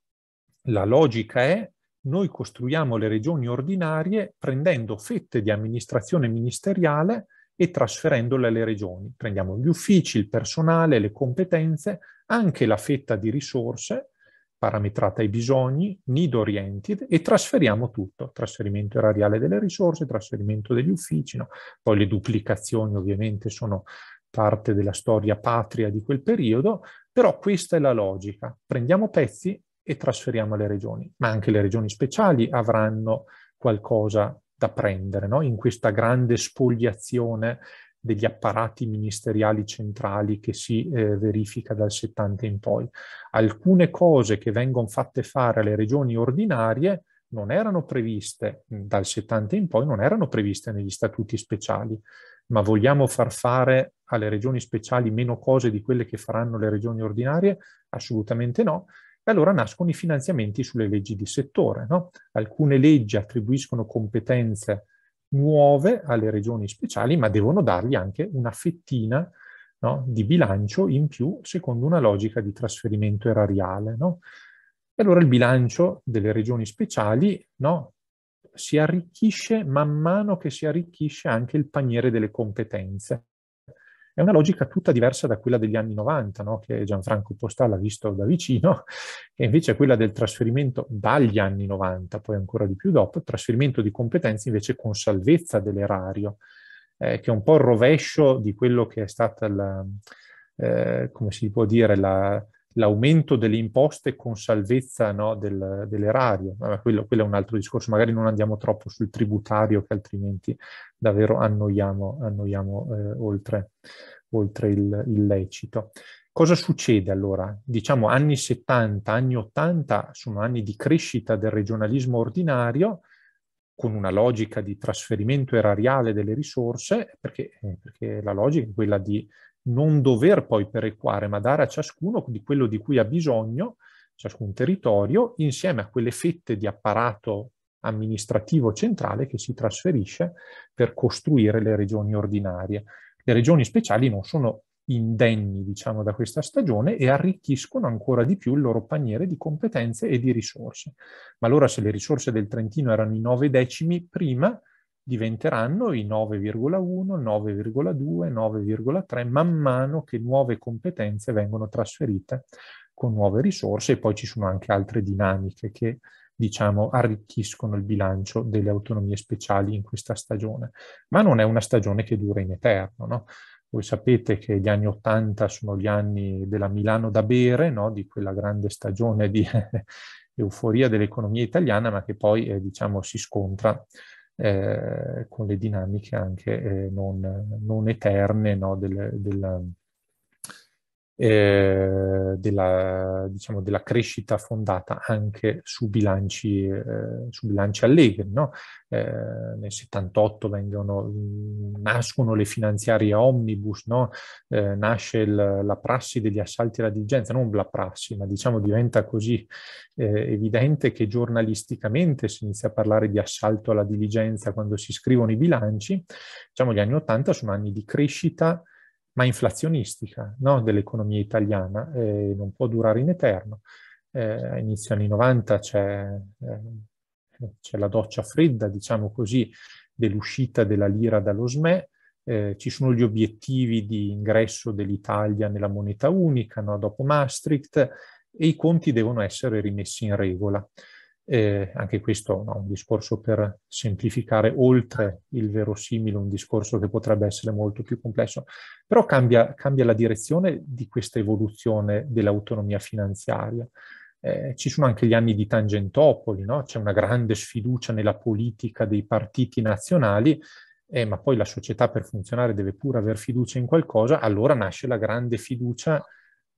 la logica è noi costruiamo le regioni ordinarie prendendo fette di amministrazione ministeriale e trasferendole alle regioni. Prendiamo gli uffici, il personale, le competenze, anche la fetta di risorse parametrata ai bisogni, need oriented e trasferiamo tutto, trasferimento erariale delle risorse, trasferimento degli uffici, no? poi le duplicazioni ovviamente sono parte della storia patria di quel periodo, però questa è la logica, prendiamo pezzi e trasferiamo alle regioni, ma anche le regioni speciali avranno qualcosa da prendere no? in questa grande spogliazione degli apparati ministeriali centrali che si eh, verifica dal 70 in poi. Alcune cose che vengono fatte fare alle regioni ordinarie non erano previste mm, dal 70 in poi, non erano previste negli statuti speciali, ma vogliamo far fare alle regioni speciali meno cose di quelle che faranno le regioni ordinarie? Assolutamente no. E allora nascono i finanziamenti sulle leggi di settore. No? Alcune leggi attribuiscono competenze nuove alle regioni speciali, ma devono dargli anche una fettina no, di bilancio in più secondo una logica di trasferimento erariale. No? E allora il bilancio delle regioni speciali no, si arricchisce man mano che si arricchisce anche il paniere delle competenze. È una logica tutta diversa da quella degli anni 90, no? che Gianfranco Postalla ha visto da vicino, che invece è quella del trasferimento dagli anni 90, poi ancora di più dopo, trasferimento di competenze invece con salvezza dell'erario, eh, che è un po' il rovescio di quello che è stata la, eh, come si può dire, la, l'aumento delle imposte con salvezza no, del, dell'erario, ma quello, quello, è un altro discorso, magari non andiamo troppo sul tributario che altrimenti davvero annoiamo, annoiamo eh, oltre, oltre il, il, lecito. Cosa succede allora? Diciamo anni 70, anni 80 sono anni di crescita del regionalismo ordinario con una logica di trasferimento erariale delle risorse, perché, eh, perché la logica è quella di non dover poi perequare, ma dare a ciascuno di quello di cui ha bisogno, ciascun territorio, insieme a quelle fette di apparato amministrativo centrale che si trasferisce per costruire le regioni ordinarie. Le regioni speciali non sono indenni, diciamo, da questa stagione e arricchiscono ancora di più il loro paniere di competenze e di risorse. Ma allora se le risorse del Trentino erano i nove decimi prima, diventeranno i 9,1, 9,2, 9,3 man mano che nuove competenze vengono trasferite con nuove risorse e poi ci sono anche altre dinamiche che diciamo arricchiscono il bilancio delle autonomie speciali in questa stagione, ma non è una stagione che dura in eterno, no? Voi sapete che gli anni 80 sono gli anni della Milano da bere, no? di quella grande stagione di euforia dell'economia italiana, ma che poi eh, diciamo, si scontra eh, con le dinamiche anche eh, non, non eterne no, del, del, eh, della, diciamo, della, crescita fondata anche su bilanci, eh, su bilanci allegri. No? Eh, nel 78 vengono, nascono le finanziarie omnibus, no? Eh, nasce il, la prassi degli assalti alla diligenza, non la prassi, ma diciamo diventa così eh, evidente che giornalisticamente si inizia a parlare di assalto alla diligenza quando si scrivono i bilanci. Diciamo gli anni 80 sono anni di crescita ma inflazionistica no? dell'economia italiana e non può durare in eterno. Eh, a inizio anni 90 c'è, eh, c'è, la doccia fredda, diciamo così, dell'uscita della lira dallo SME, eh, ci sono gli obiettivi di ingresso dell'Italia nella moneta unica no? dopo Maastricht e i conti devono essere rimessi in regola. Eh, anche questo è no, un discorso per semplificare oltre il verosimile, un discorso che potrebbe essere molto più complesso, però cambia, cambia la direzione di questa evoluzione dell'autonomia finanziaria. Eh, ci sono anche gli anni di Tangentopoli, no? c'è una grande sfiducia nella politica dei partiti nazionali, eh, ma poi la società per funzionare deve pure avere fiducia in qualcosa, allora nasce la grande fiducia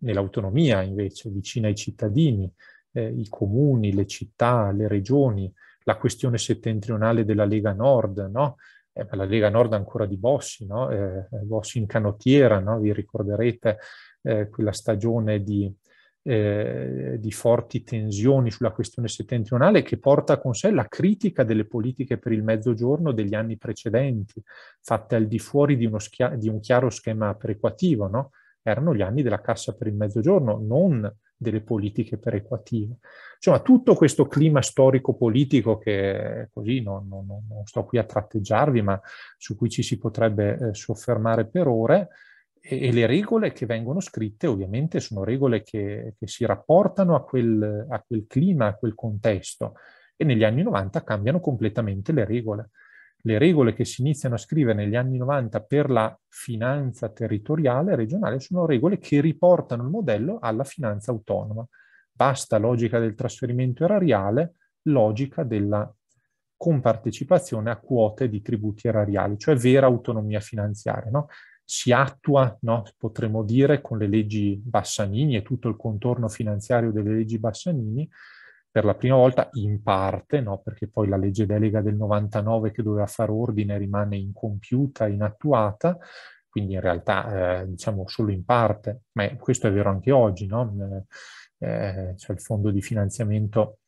nell'autonomia invece, vicina ai cittadini eh, i comuni, le città, le regioni, la questione settentrionale della Lega Nord, no? eh, la Lega Nord ancora di Bossi, no? Eh, eh, Bossi in canottiera, no? vi ricorderete eh, quella stagione di, eh, di forti tensioni sulla questione settentrionale che porta con sé la critica delle politiche per il mezzogiorno degli anni precedenti, fatte al di fuori di, di un chiaro schema prequativo. No? Erano gli anni della cassa per il mezzogiorno, non delle politiche perequative. Insomma, tutto questo clima storico-politico che così non, non, non, sto qui a tratteggiarvi, ma su cui ci si potrebbe eh, soffermare per ore, e, e, le regole che vengono scritte ovviamente sono regole che, che si rapportano a quel, a quel clima, a quel contesto, e negli anni 90 cambiano completamente le regole le regole che si iniziano a scrivere negli anni 90 per la finanza territoriale regionale sono regole che riportano il modello alla finanza autonoma. Basta logica del trasferimento erariale, logica della compartecipazione a quote di tributi erariali, cioè vera autonomia finanziaria. No? Si attua, no? potremmo dire, con le leggi Bassanini e tutto il contorno finanziario delle leggi Bassanini, per la prima volta in parte, no? perché poi la legge delega del 99 che doveva fare ordine rimane incompiuta, inattuata, quindi in realtà eh, diciamo solo in parte, ma questo è vero anche oggi, no? Mm, eh, cioè il fondo di finanziamento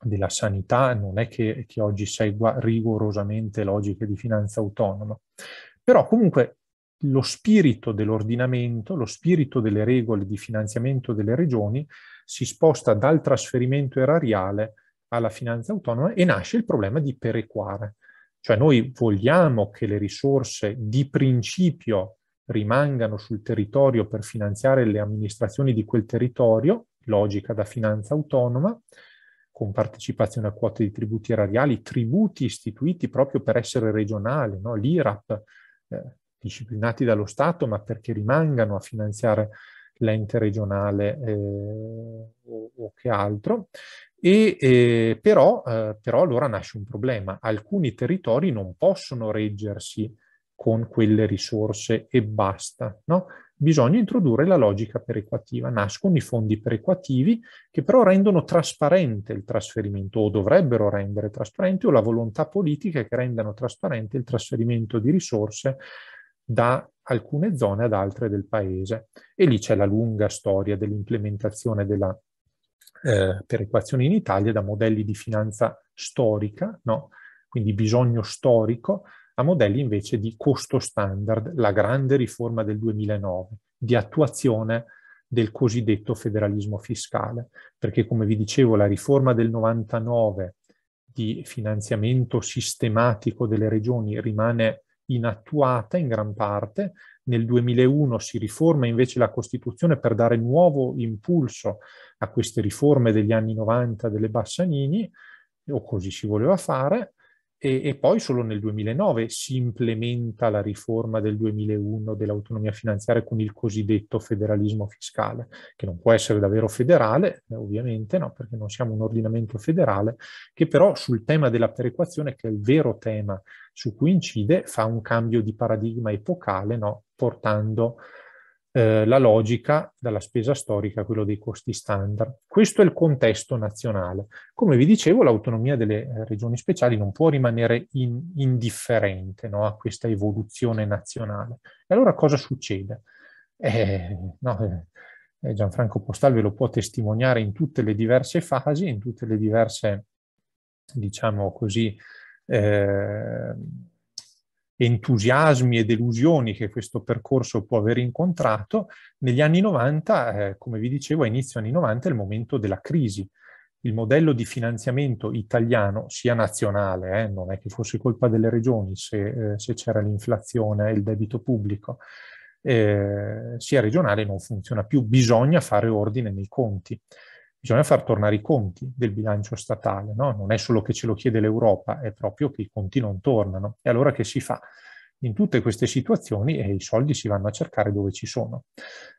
della sanità non è che, che oggi segua rigorosamente logiche di finanza autonoma, però comunque lo spirito dell'ordinamento, lo spirito delle regole di finanziamento delle regioni si sposta dal trasferimento erariale alla finanza autonoma e nasce il problema di perequare. Cioè noi vogliamo che le risorse di principio rimangano sul territorio per finanziare le amministrazioni di quel territorio, logica da finanza autonoma, con partecipazione a quote di tributi erariali, tributi istituiti proprio per essere regionali, no? l'IRAP, eh, disciplinati dallo Stato, ma perché rimangano a finanziare l'ente regionale eh, o, o, che altro. E, eh, però, eh, però allora nasce un problema. Alcuni territori non possono reggersi con quelle risorse e basta. No? Bisogna introdurre la logica perequativa. Nascono i fondi perequativi che però rendono trasparente il trasferimento o dovrebbero rendere trasparente o la volontà politica che rendano trasparente il trasferimento di risorse da alcune zone ad altre del paese. E lì c'è la lunga storia dell'implementazione della eh, perequazione in Italia da modelli di finanza storica, no? quindi bisogno storico, a modelli invece di costo standard, la grande riforma del 2009, di attuazione del cosiddetto federalismo fiscale, perché come vi dicevo la riforma del 99 di finanziamento sistematico delle regioni rimane inattuata in gran parte. Nel 2001 si riforma invece la Costituzione per dare nuovo impulso a queste riforme degli anni 90 delle Bassanini, o così si voleva fare, e, e, poi solo nel 2009 si implementa la riforma del 2001 dell'autonomia finanziaria con il cosiddetto federalismo fiscale, che non può essere davvero federale, eh, ovviamente, no, perché non siamo un ordinamento federale, che però sul tema della perequazione, che è il vero tema su cui incide, fa un cambio di paradigma epocale, no, portando eh, la logica dalla spesa storica a quello dei costi standard. Questo è il contesto nazionale. Come vi dicevo, l'autonomia delle eh, regioni speciali non può rimanere in, indifferente no, a questa evoluzione nazionale. E allora cosa succede? Eh, no, eh, Gianfranco Postal ve lo può testimoniare in tutte le diverse fasi, in tutte le diverse, diciamo così, eh, entusiasmi e delusioni che questo percorso può aver incontrato, negli anni 90, eh, come vi dicevo, a inizio anni 90 è il momento della crisi. Il modello di finanziamento italiano, sia nazionale, eh, non è che fosse colpa delle regioni se, eh, se c'era l'inflazione e il debito pubblico, eh, sia regionale non funziona più, bisogna fare ordine nei conti bisogna far tornare i conti del bilancio statale, no? non è solo che ce lo chiede l'Europa, è proprio che i conti non tornano. E allora che si fa? In tutte queste situazioni eh, i soldi si vanno a cercare dove ci sono.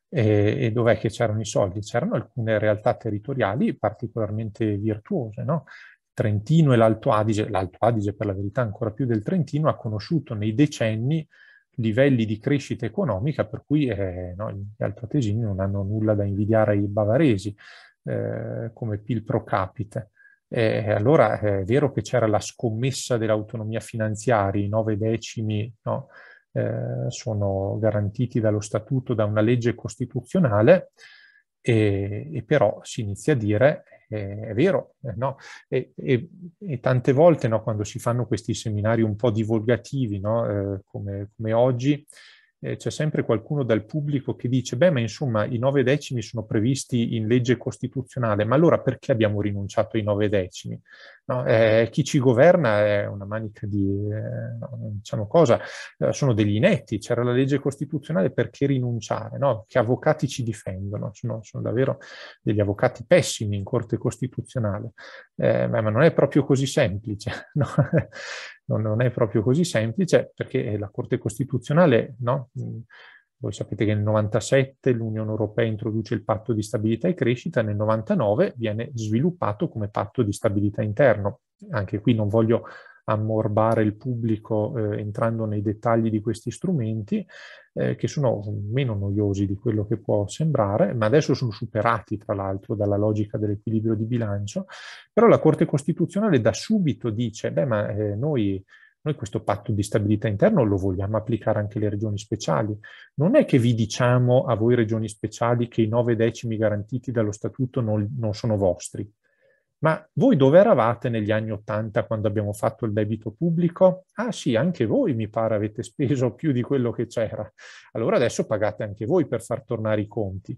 E, e dov'è che c'erano i soldi? C'erano alcune realtà territoriali particolarmente virtuose, no? Trentino e l'Alto Adige, l'Alto Adige per la verità ancora più del Trentino, ha conosciuto nei decenni livelli di crescita economica per cui eh, no, gli altoatesini non hanno nulla da invidiare ai bavaresi. Eh, come PIL pro capite. E allora eh, è vero che c'era la scommessa dell'autonomia finanziaria, i nove decimi no, eh, sono garantiti dallo statuto, da una legge costituzionale, e, e però si inizia a dire eh, è vero, eh, no? e, e, e, tante volte no, quando si fanno questi seminari un po' divulgativi, no? Eh, come, come, oggi, eh, c'è sempre qualcuno dal pubblico che dice, beh, ma insomma i nove decimi sono previsti in legge costituzionale, ma allora perché abbiamo rinunciato ai nove decimi? No, eh, chi ci governa è una manica di, eh, diciamo cosa, eh, sono degli inetti, c'era la legge costituzionale perché rinunciare, no? che avvocati ci difendono, sono, sono, davvero degli avvocati pessimi in corte costituzionale, eh, ma, ma, non è proprio così semplice, no? non, non, è proprio così semplice perché eh, la corte costituzionale... No? Voi sapete che nel 97 l'Unione Europea introduce il patto di stabilità e crescita, nel 99 viene sviluppato come patto di stabilità interno. Anche qui non voglio ammorbare il pubblico eh, entrando nei dettagli di questi strumenti, eh, che sono meno noiosi di quello che può sembrare, ma adesso sono superati tra l'altro dalla logica dell'equilibrio di bilancio. Però la Corte Costituzionale da subito dice, beh ma eh, noi noi questo patto di stabilità interno lo vogliamo applicare anche alle regioni speciali. Non è che vi diciamo a voi regioni speciali che i nove decimi garantiti dallo statuto non, non sono vostri. Ma voi dove eravate negli anni Ottanta quando abbiamo fatto il debito pubblico? Ah sì, anche voi mi pare avete speso più di quello che c'era. Allora adesso pagate anche voi per far tornare i conti.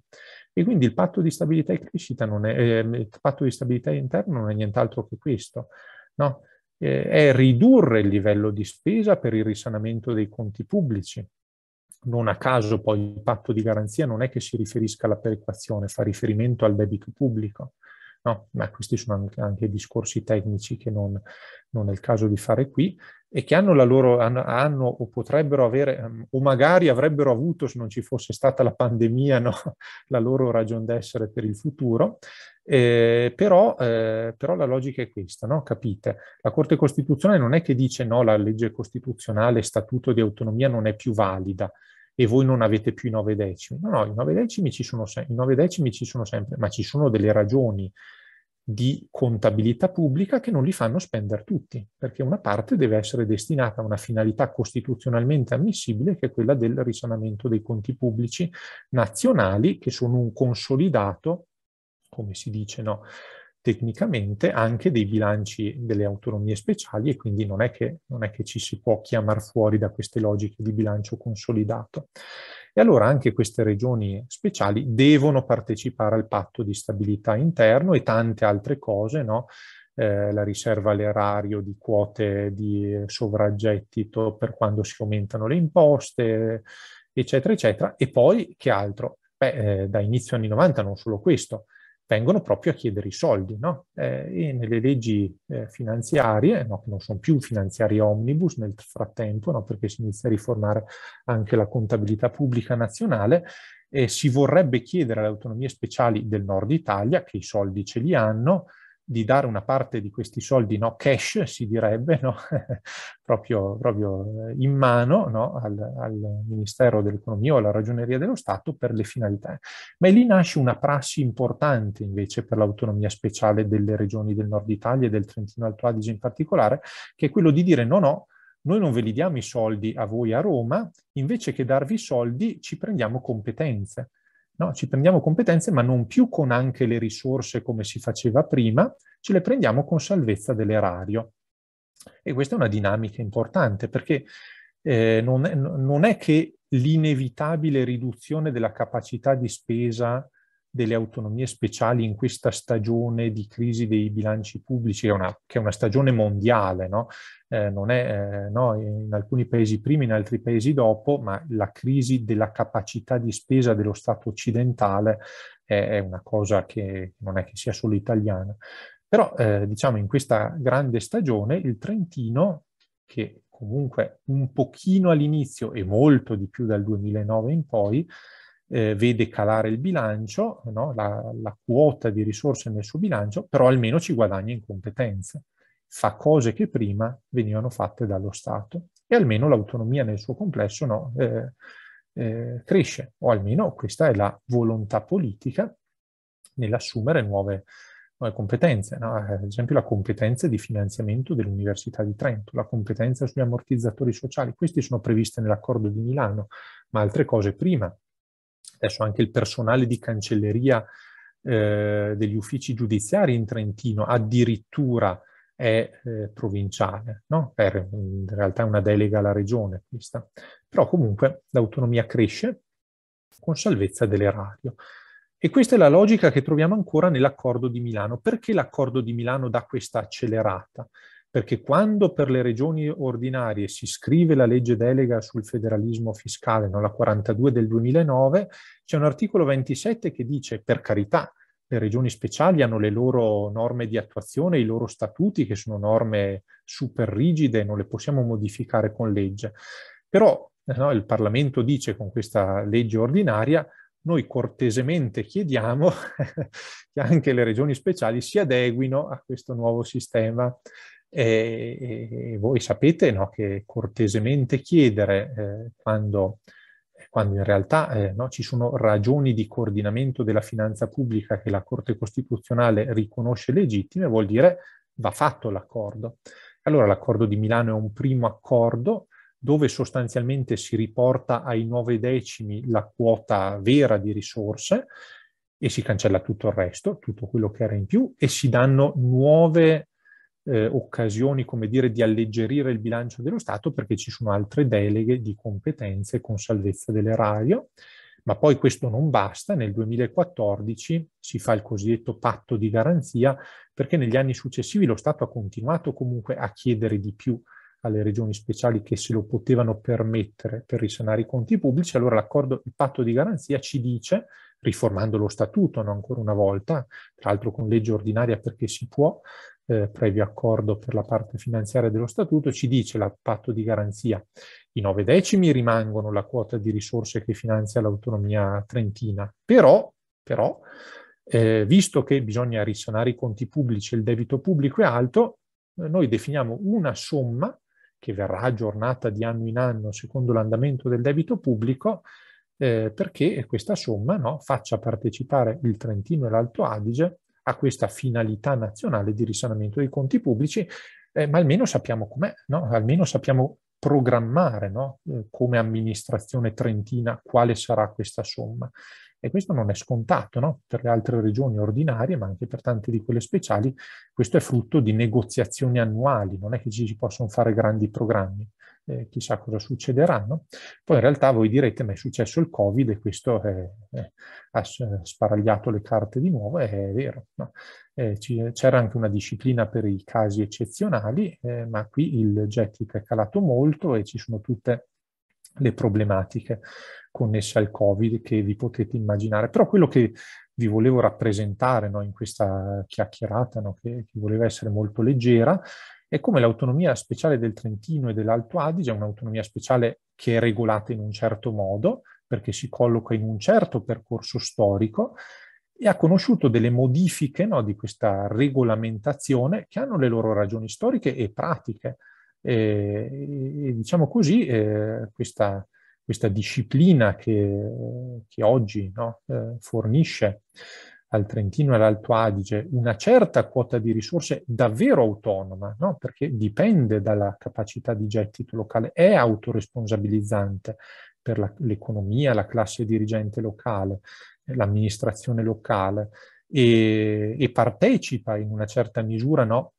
E quindi il patto di stabilità e crescita non è, eh, il patto di stabilità interno non è nient'altro che questo. No? eh, è ridurre il livello di spesa per il risanamento dei conti pubblici. Non a caso poi il patto di garanzia non è che si riferisca alla perequazione, fa riferimento al debito pubblico. No? ma questi sono anche discorsi tecnici che non, non, è il caso di fare qui e che hanno la loro, hanno, hanno, o potrebbero avere, ehm, o magari avrebbero avuto se non ci fosse stata la pandemia, no? la loro ragion d'essere per il futuro, eh, però, eh, però, la logica è questa, no? capite? La Corte Costituzionale non è che dice no, la legge costituzionale, statuto di autonomia non è più valida e voi non avete più i nove decimi. No, no, i nove decimi ci sono, se- decimi ci sono sempre, ma ci sono delle ragioni di contabilità pubblica che non li fanno spendere tutti, perché una parte deve essere destinata a una finalità costituzionalmente ammissibile, che è quella del risanamento dei conti pubblici nazionali, che sono un consolidato come si dice no, tecnicamente, anche dei bilanci delle autonomie speciali e quindi non è che, non è che ci si può chiamare fuori da queste logiche di bilancio consolidato. E allora anche queste regioni speciali devono partecipare al patto di stabilità interno e tante altre cose, no? Eh, la riserva all'erario di quote di sovraggettito per quando si aumentano le imposte, eccetera, eccetera. E poi che altro? Beh, eh, da inizio anni 90 non solo questo, vengono proprio a chiedere i soldi. No? Eh, e nelle leggi eh, finanziarie, no, che non sono più finanziarie omnibus nel frattempo, no, perché si inizia a riformare anche la contabilità pubblica nazionale, eh, si vorrebbe chiedere alle autonomie speciali del nord Italia, che i soldi ce li hanno, di dare una parte di questi soldi no cash, si direbbe, no? proprio, proprio, eh, in mano no? al, al, Ministero dell'Economia o alla Ragioneria dello Stato per le finalità. Ma lì nasce una prassi importante invece per l'autonomia speciale delle regioni del nord Italia e del Trentino Alto Adige in particolare, che è quello di dire no, no, noi non ve li diamo i soldi a voi a Roma, invece che darvi i soldi ci prendiamo competenze No, ci prendiamo competenze, ma non più con anche le risorse come si faceva prima, ce le prendiamo con salvezza dell'erario. E questa è una dinamica importante perché eh, non, è, non, è, che l'inevitabile riduzione della capacità di spesa delle autonomie speciali in questa stagione di crisi dei bilanci pubblici, che è una, che è una stagione mondiale, no? eh, non è eh, no, in alcuni paesi prima, in altri paesi dopo, ma la crisi della capacità di spesa dello Stato occidentale è, è una cosa che non è che sia solo italiana. Però eh, diciamo in questa grande stagione il Trentino, che comunque un pochino all'inizio e molto di più dal 2009 in poi, eh, vede calare il bilancio, no? la, la, quota di risorse nel suo bilancio, però almeno ci guadagna in competenze. Fa cose che prima venivano fatte dallo Stato e almeno l'autonomia nel suo complesso no? eh, eh, cresce, o almeno questa è la volontà politica nell'assumere nuove, nuove competenze, no? Eh, ad esempio la competenza di finanziamento dell'Università di Trento, la competenza sugli ammortizzatori sociali, queste sono previste nell'accordo di Milano, ma altre cose prima adesso anche il personale di cancelleria eh, degli uffici giudiziari in Trentino addirittura è eh, provinciale, no? per, in realtà è una delega alla regione questa, però comunque l'autonomia cresce con salvezza dell'erario. E questa è la logica che troviamo ancora nell'accordo di Milano. Perché l'accordo di Milano dà questa accelerata? perché quando per le regioni ordinarie si scrive la legge delega sul federalismo fiscale, non la 42 del 2009, c'è un articolo 27 che dice, per carità, le regioni speciali hanno le loro norme di attuazione, i loro statuti, che sono norme super rigide, non le possiamo modificare con legge. Però no, il Parlamento dice con questa legge ordinaria, noi cortesemente chiediamo che anche le regioni speciali si adeguino a questo nuovo sistema e, e voi sapete no, che cortesemente chiedere eh, quando, eh, quando, in realtà eh, no, ci sono ragioni di coordinamento della finanza pubblica che la Corte Costituzionale riconosce legittime vuol dire va fatto l'accordo. Allora l'accordo di Milano è un primo accordo dove sostanzialmente si riporta ai nove decimi la quota vera di risorse e si cancella tutto il resto, tutto quello che era in più, e si danno nuove eh, occasioni, come dire, di alleggerire il bilancio dello Stato perché ci sono altre deleghe di competenze con salvezza dell'erario, ma poi questo non basta. Nel 2014 si fa il cosiddetto patto di garanzia perché negli anni successivi lo Stato ha continuato comunque a chiedere di più alle regioni speciali che se lo potevano permettere per risanare i conti pubblici, allora l'accordo, il patto di garanzia ci dice, riformando lo statuto no? ancora una volta, tra l'altro con legge ordinaria perché si può, eh, previo accordo per la parte finanziaria dello Statuto, ci dice la patto di garanzia. I nove decimi rimangono la quota di risorse che finanzia l'autonomia trentina, però, però eh, visto che bisogna risanare i conti pubblici e il debito pubblico è alto, eh, noi definiamo una somma che verrà aggiornata di anno in anno secondo l'andamento del debito pubblico, eh, perché questa somma no, faccia partecipare il Trentino e l'Alto Adige a questa finalità nazionale di risanamento dei conti pubblici, eh, ma almeno sappiamo com'è, no? almeno sappiamo programmare no? Eh, come amministrazione trentina quale sarà questa somma. E questo non è scontato no? per le altre regioni ordinarie, ma anche per tante di quelle speciali, questo è frutto di negoziazioni annuali, non è che ci si possono fare grandi programmi eh, chissà cosa succederanno. Poi in realtà voi direte, ma è successo il Covid e questo è, eh, è, eh, ha sparagliato le carte di nuovo, eh, è vero. No? Eh, c'era anche una disciplina per i casi eccezionali, eh, ma qui il gettito è calato molto e ci sono tutte le problematiche connesse al Covid che vi potete immaginare. Però quello che vi volevo rappresentare no, in questa chiacchierata, no, che, che voleva essere molto leggera, è come l'autonomia speciale del Trentino e dell'Alto Adige, un'autonomia speciale che è regolata in un certo modo, perché si colloca in un certo percorso storico, e ha conosciuto delle modifiche no, di questa regolamentazione che hanno le loro ragioni storiche e pratiche. E, e diciamo così, eh, questa, questa, disciplina che, che oggi no, eh, fornisce al Trentino e all'Alto Adige una certa quota di risorse davvero autonoma, no? perché dipende dalla capacità di gettito locale, è autoresponsabilizzante per la, l'economia, la classe dirigente locale, l'amministrazione locale e, e partecipa in una certa misura, no?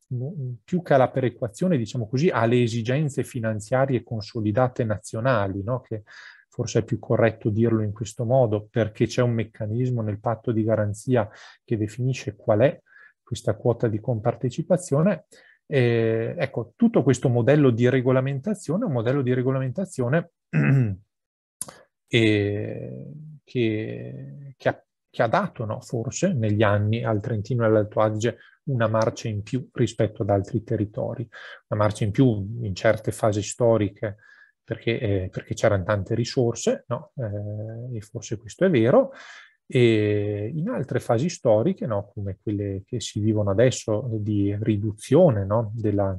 più che alla perequazione, diciamo così, alle esigenze finanziarie consolidate nazionali no? che forse è più corretto dirlo in questo modo, perché c'è un meccanismo nel patto di garanzia che definisce qual è questa quota di compartecipazione. Eh, ecco, tutto questo modello di regolamentazione è un modello di regolamentazione eh, che, che, ha, che, ha, dato, no, forse, negli anni al Trentino e all'Alto Adige una marcia in più rispetto ad altri territori, una marcia in più in certe fasi storiche perché, eh, perché c'erano tante risorse, no? eh, e forse questo è vero, e in altre fasi storiche, no? come quelle che si vivono adesso eh, di riduzione no? della,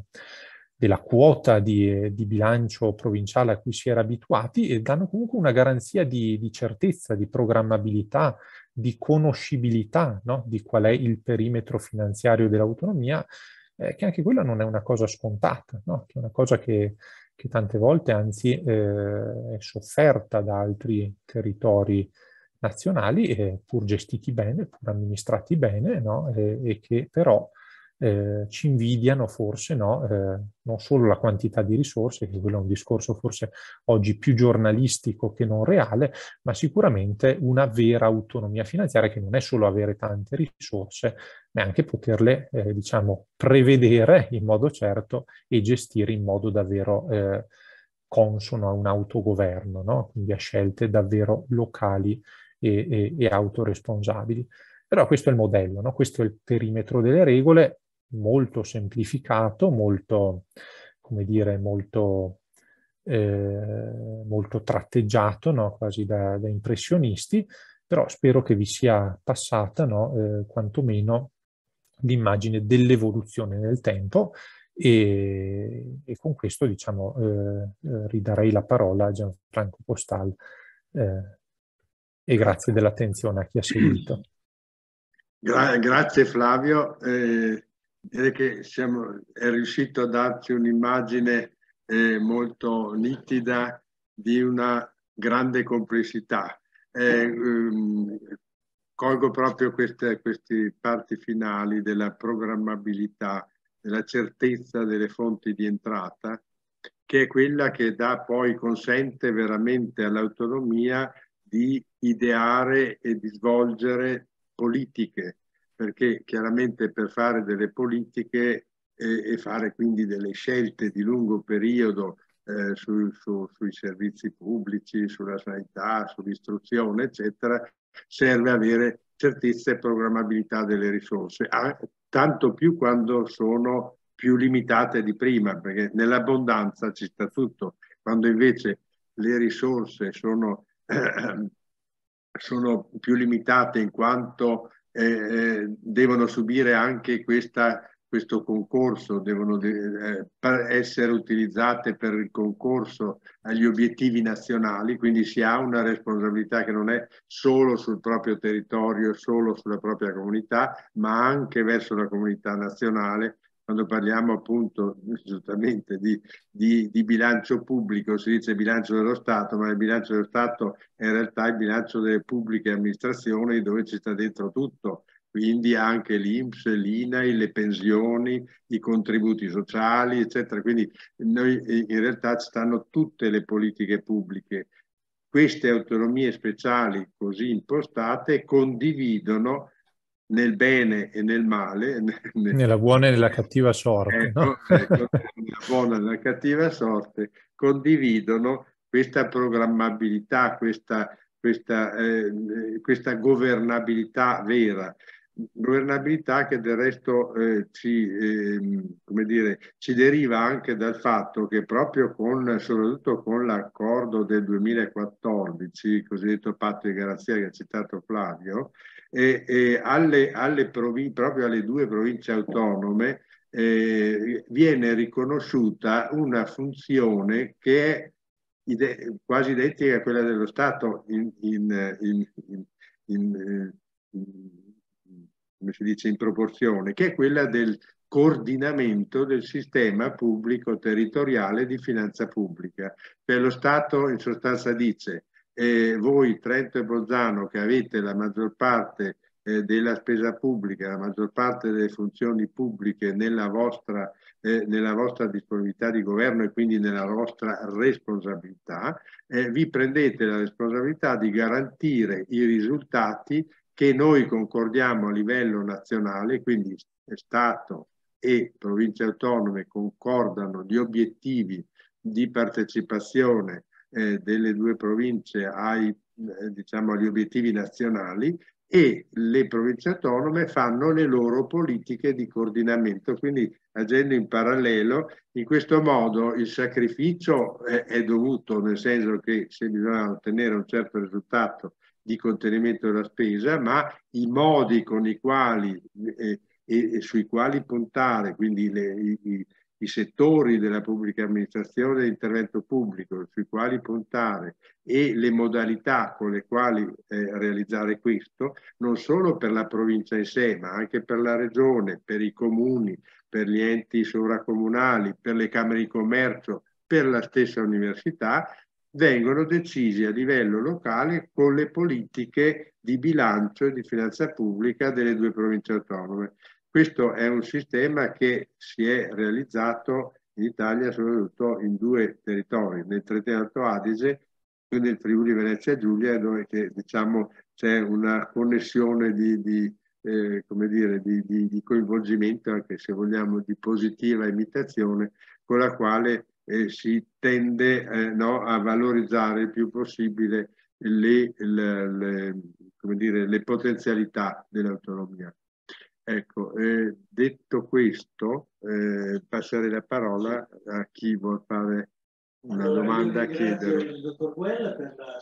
della, quota di, eh, di, bilancio provinciale a cui si era abituati, danno comunque una garanzia di, di certezza, di programmabilità, di conoscibilità no? di qual è il perimetro finanziario dell'autonomia, eh, che anche quella non è una cosa scontata, che è una cosa che che tante volte anzi eh, è sofferta da altri territori nazionali, eh, pur gestiti bene, pur amministrati bene, no? e, e, che però eh, ci invidiano forse no? Eh, non solo la quantità di risorse, che quello è un discorso forse oggi più giornalistico che non reale, ma sicuramente una vera autonomia finanziaria che non è solo avere tante risorse, ma anche poterle, eh, diciamo, prevedere in modo certo e gestire in modo davvero eh, consono a un autogoverno, no? quindi a scelte davvero locali e, e, e autoresponsabili. Però questo è il modello, no? questo è il perimetro delle regole, molto semplificato, molto, come dire, molto, eh, molto tratteggiato, no? quasi da, da, impressionisti, però spero che vi sia passata no? eh, quantomeno l'immagine dell'evoluzione nel tempo e, e, con questo diciamo, eh, eh, ridarei la parola a Gianfranco Postal eh, e grazie dell'attenzione a chi ha seguito. Gra grazie Flavio, eh, direi che siamo, è riuscito a darci un'immagine eh, molto nitida di una grande complessità. Eh, um, colgo proprio queste, queste parti finali della programmabilità, della certezza delle fonti di entrata, che è quella che dà poi consente veramente all'autonomia di ideare e di svolgere politiche, perché chiaramente per fare delle politiche e, e fare quindi delle scelte di lungo periodo eh, su, su, sui servizi pubblici, sulla sanità, sull'istruzione, eccetera, serve avere certezza e programmabilità delle risorse, tanto più quando sono più limitate di prima, perché nell'abbondanza ci sta tutto, quando invece le risorse sono, eh, sono più limitate in quanto eh, eh devono subire anche questa questo concorso, devono eh, essere utilizzate per il concorso agli obiettivi nazionali, quindi si ha una responsabilità che non è solo sul proprio territorio, solo sulla propria comunità, ma anche verso la comunità nazionale. Quando parliamo appunto giustamente di, di, di bilancio pubblico, si dice bilancio dello Stato, ma il bilancio dello Stato è in realtà il bilancio delle pubbliche amministrazioni dove ci sta dentro tutto, quindi anche l'INPS, l'INAI, le pensioni, i contributi sociali, eccetera. Quindi noi in realtà ci stanno tutte le politiche pubbliche. Queste autonomie speciali così impostate condividono nel bene e nel male, nel... nella buona e nella cattiva sorte, ecco, no? ecco, nella buona e nella cattiva sorte, condividono questa programmabilità, questa, questa, eh, questa governabilità vera governabilità che del resto eh, ci, eh, dire, ci, deriva anche dal fatto che proprio con, soprattutto con l'accordo del 2014, il cosiddetto patto di garanzia che ha citato Flavio, eh, alle, alle proprio alle due province autonome eh, viene riconosciuta una funzione che è ide quasi identica a quella dello Stato in, in, in, in come si dice in proporzione, che è quella del coordinamento del sistema pubblico territoriale di finanza pubblica. Cioè lo Stato in sostanza dice eh, voi Trento e Bolzano che avete la maggior parte eh, della spesa pubblica, la maggior parte delle funzioni pubbliche nella vostra, eh, nella vostra disponibilità di governo e quindi nella vostra responsabilità, eh, vi prendete la responsabilità di garantire i risultati che noi concordiamo a livello nazionale, quindi Stato e province autonome concordano gli obiettivi di partecipazione eh, delle due province ai, eh, diciamo, agli obiettivi nazionali e le province autonome fanno le loro politiche di coordinamento, quindi agendo in parallelo. In questo modo il sacrificio è, è dovuto, nel senso che se bisogna ottenere un certo risultato di contenimento della spesa, ma i modi con i quali eh, e, e, sui quali puntare, quindi le, i, i, settori della pubblica amministrazione e l'intervento pubblico sui quali puntare e le modalità con le quali eh, realizzare questo, non solo per la provincia in sé, ma anche per la regione, per i comuni, per gli enti sovracomunali, per le camere di commercio, per la stessa università, vengono decisi a livello locale con le politiche di bilancio e di finanza pubblica delle due province autonome. Questo è un sistema che si è realizzato in Italia soprattutto in due territori, nel Trentino Alto Adige e nel Friuli Venezia Giulia, dove che, diciamo, c'è una connessione di, di, eh, dire, di, di coinvolgimento, anche se vogliamo di positiva imitazione, con la quale eh, si tende eh, no, a valorizzare il più possibile le, le, le, dire, le potenzialità dell'autonomia. Ecco, eh, detto questo, eh, passerei la parola a chi vuole fare una allora, domanda a chiedere. il dottor Guerra per la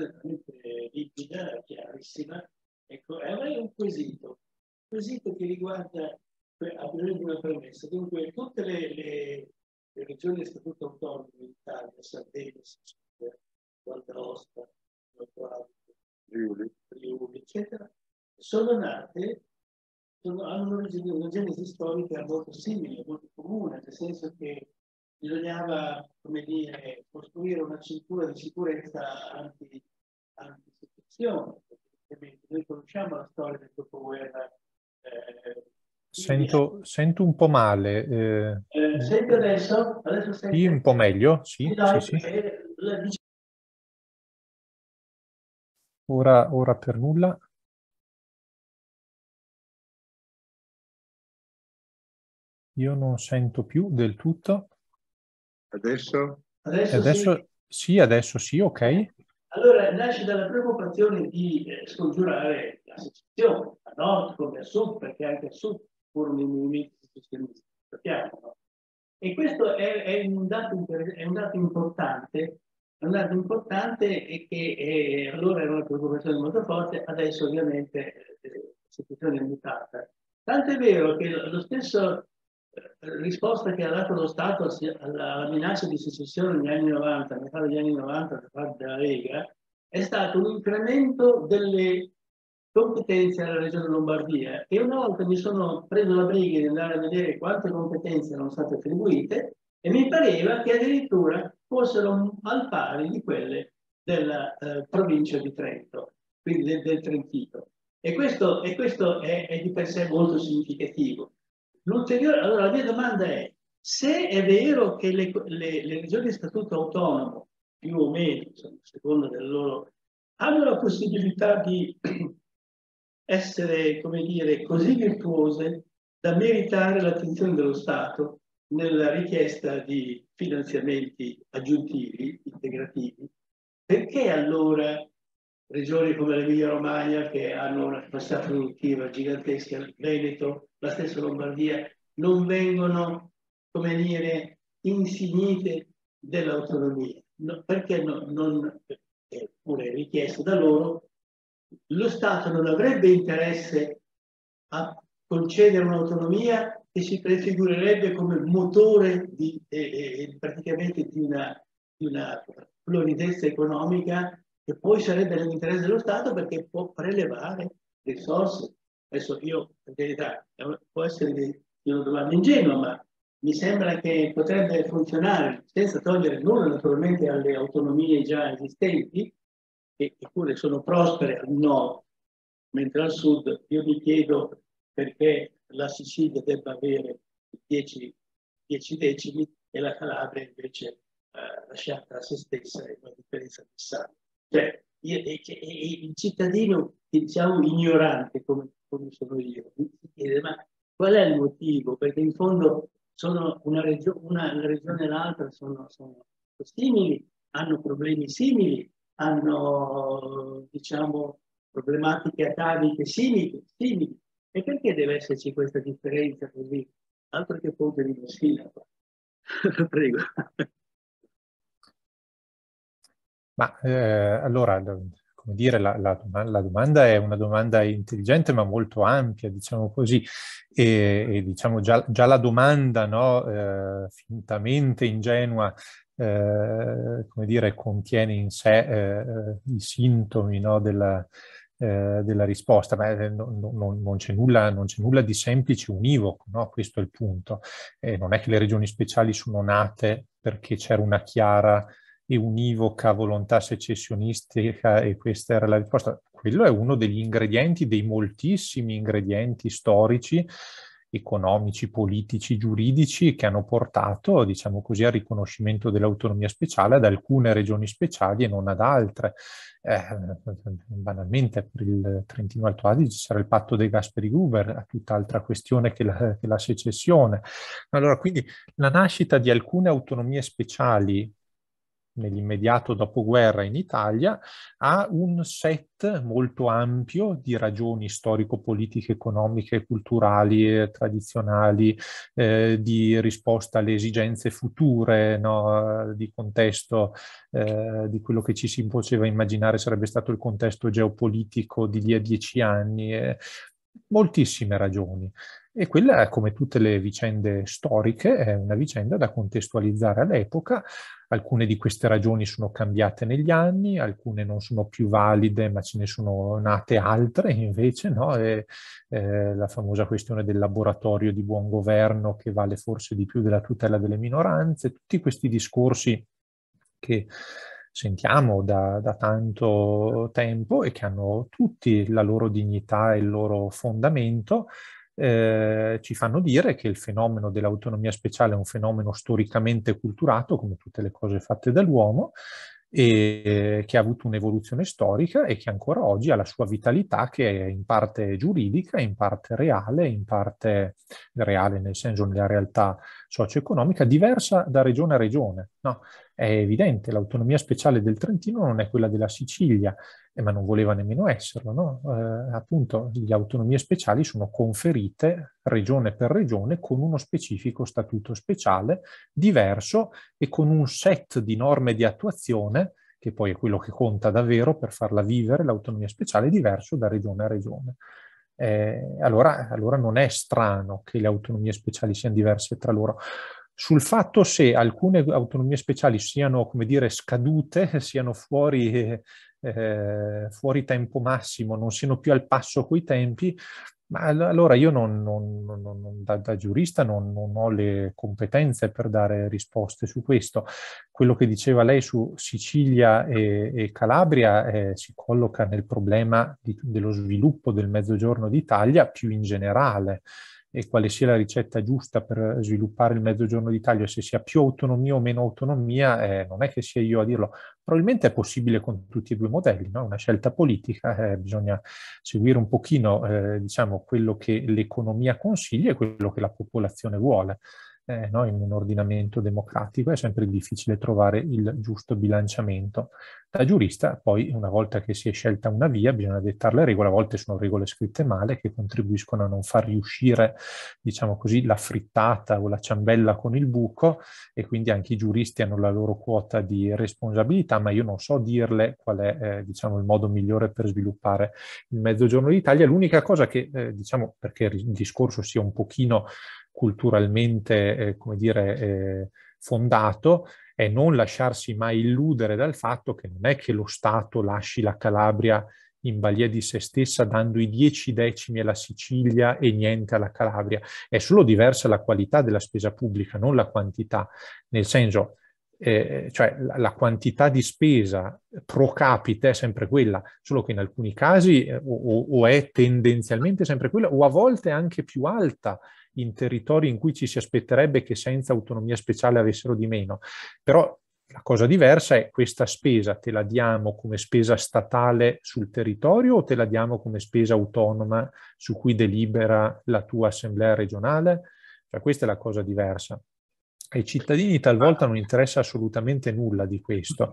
situazione limpida, chiarissima. Ecco, avrei un quesito, un quesito che riguarda, apriremo una premessa, dunque tutte le, le le regioni dell'Istituto Autonomo Italia, Sardegna, Sicilia, Val d'Aosta, Friuli. eccetera, sono nate, sono, hanno un'origine, una genesi storica molto simile, molto comune, nel senso che bisognava, come dire, costruire una cintura di sicurezza anti, anti noi conosciamo la storia del dopoguerra eh, Sento, sento, un po' male. Eh, eh, senti adesso? adesso senti. Sì, un po' meglio, sì, sì, sì. Eh, ora, ora per nulla. Io non sento più del tutto. Adesso? Adesso, adesso sì. sì, adesso sì, ok. Allora, nasce dalla preoccupazione di scongiurare la situazione, a nord come a sud, perché anche a sud furono i movimenti socialisti. Chiaro? E questo è, è, un dato, è, un dato, importante, è un dato importante e che è, allora era una preoccupazione molto forte, adesso ovviamente eh, eh, la situazione è mutata. Tant'è vero che lo stesso eh, risposta che ha dato lo Stato alla minaccia di secessione negli anni 90, a metà degli anni 90 da parte della Lega, è stato un incremento delle competenze alla regione Lombardia e una volta mi sono preso la briga di andare a vedere quante competenze erano state attribuite e mi pareva che addirittura fossero al pari di quelle della eh, provincia di Trento, quindi del, del Trentino. E questo, e questo è, è, di per sé molto significativo. L'ulteriore, allora la mia domanda è, se è vero che le, le, le regioni di statuto autonomo, più o meno, insomma, secondo del loro, hanno la possibilità di essere, come dire, così virtuose da meritare l'attenzione dello Stato nella richiesta di finanziamenti aggiuntivi, integrativi, perché allora regioni come l'Emilia Romagna, che hanno una capacità produttiva gigantesca, il Veneto, la stessa Lombardia, non vengono, come dire, insignite dell'autonomia, no, perché no, non è eh, pure richiesto da loro lo Stato non avrebbe interesse a concedere un'autonomia che si prefigurerebbe come motore di, eh, praticamente di una, di una floridezza economica che poi sarebbe nell'interesse dello Stato perché può prelevare risorse. Adesso io, in verità, può essere una domanda ingenua, ma mi sembra che potrebbe funzionare senza togliere nulla naturalmente alle autonomie già esistenti, che eppure sono prospere al nord, mentre al sud io mi chiedo perché la Sicilia debba avere 10, 10 decimi e la Calabria invece eh, lasciata a se stessa è una differenza abissale. Cioè, io, e, e, il cittadino, diciamo, ignorante come, come sono io, mi chiede ma qual è il motivo? Perché in fondo sono una, regione, una regione e l'altra sono, sono simili, hanno problemi simili, hanno diciamo, problematiche ataviche simili, simili. E perché deve esserci questa differenza così? Altro che ponte di sillaba. Prego. Ma eh, allora, come dire, la, la, la, domanda è una domanda intelligente ma molto ampia, diciamo così, e, e diciamo già, già, la domanda no, eh, fintamente ingenua eh, come dire, contiene in sé eh, eh, i sintomi no, della, della risposta, ma non, non, non, c'è nulla, non, c'è nulla, di semplice, univoco, no? questo è il punto. Eh, non è che le regioni speciali sono nate perché c'era una chiara e univoca volontà secessionistica e questa era la risposta. Quello è uno degli ingredienti, dei moltissimi ingredienti storici economici, politici, giuridici che hanno portato, diciamo così, al riconoscimento dell'autonomia speciale ad alcune regioni speciali e non ad altre. Eh, banalmente per il Trentino Alto Adige c'era il patto dei Gasperi Guber, a tutt'altra questione che la, che la secessione. Allora, quindi la nascita di alcune autonomie speciali nell'immediato dopoguerra in Italia, ha un set molto ampio di ragioni storico-politiche, economiche, culturali, eh, tradizionali, eh, di risposta alle esigenze future no, eh, di contesto, eh, di quello che ci si poteva immaginare sarebbe stato il contesto geopolitico di lì a dieci anni, eh, moltissime ragioni. E quella, come tutte le vicende storiche, è una vicenda da contestualizzare all'epoca. Alcune di queste ragioni sono cambiate negli anni, alcune non sono più valide, ma ce ne sono nate altre invece, no? e, eh, la famosa questione del laboratorio di buon governo che vale forse di più della tutela delle minoranze, tutti questi discorsi che sentiamo da, da, tanto tempo e che hanno tutti la loro dignità e il loro fondamento, eh, ci fanno dire che il fenomeno dell'autonomia speciale è un fenomeno storicamente culturato, come tutte le cose fatte dall'uomo, e che ha avuto un'evoluzione storica e che ancora oggi ha la sua vitalità che è in parte giuridica, in parte reale, in parte reale nel senso della realtà socio-economica, diversa da regione a regione. No? È evidente, l'autonomia speciale del Trentino non è quella della Sicilia, eh, ma non voleva nemmeno esserlo. No? Eh, appunto, le autonomie speciali sono conferite regione per regione con uno specifico statuto speciale diverso e con un set di norme di attuazione che poi è quello che conta davvero per farla vivere, l'autonomia speciale, diverso da regione a regione. Eh, allora, allora non è strano che le autonomie speciali siano diverse tra loro sul fatto se alcune autonomie speciali siano, come dire, scadute, siano fuori, eh, eh fuori tempo massimo, non siano più al passo coi tempi, ma allora io non, non, non, da, da, giurista non, ho le competenze per dare risposte su questo. Quello che diceva lei su Sicilia e, e Calabria eh, si colloca nel problema di, dello sviluppo del mezzogiorno d'Italia più in generale e quale sia la ricetta giusta per sviluppare il mezzogiorno d'Italia, se sia più autonomia o meno autonomia, eh, non è che sia io a dirlo. Probabilmente è possibile con tutti e due i modelli, no? una scelta politica, eh, bisogna seguire un pochino eh, diciamo, quello che l'economia consiglia e quello che la popolazione vuole eh, no, in un ordinamento democratico è sempre difficile trovare il giusto bilanciamento. Da giurista poi una volta che si è scelta una via bisogna dettare le regole, a volte sono regole scritte male che contribuiscono a non far riuscire diciamo così la frittata o la ciambella con il buco e quindi anche i giuristi hanno la loro quota di responsabilità ma io non so dirle qual è eh, diciamo il modo migliore per sviluppare il mezzogiorno d'Italia. L'unica cosa che eh, diciamo perché il discorso sia un pochino culturalmente, eh, come dire, eh, fondato, è non lasciarsi mai illudere dal fatto che non è che lo Stato lasci la Calabria in balia di se stessa dando i dieci decimi alla Sicilia e niente alla Calabria. È solo diversa la qualità della spesa pubblica, non la quantità. Nel senso, eh, cioè la, la, quantità di spesa pro capite è sempre quella, solo che in alcuni casi eh, o, o, è tendenzialmente sempre quella o a volte anche più alta in territori in cui ci si aspetterebbe che senza autonomia speciale avessero di meno. Però la cosa diversa è questa spesa, te la diamo come spesa statale sul territorio o te la diamo come spesa autonoma su cui delibera la tua assemblea regionale? Cioè questa è la cosa diversa. Ai cittadini talvolta non interessa assolutamente nulla di questo.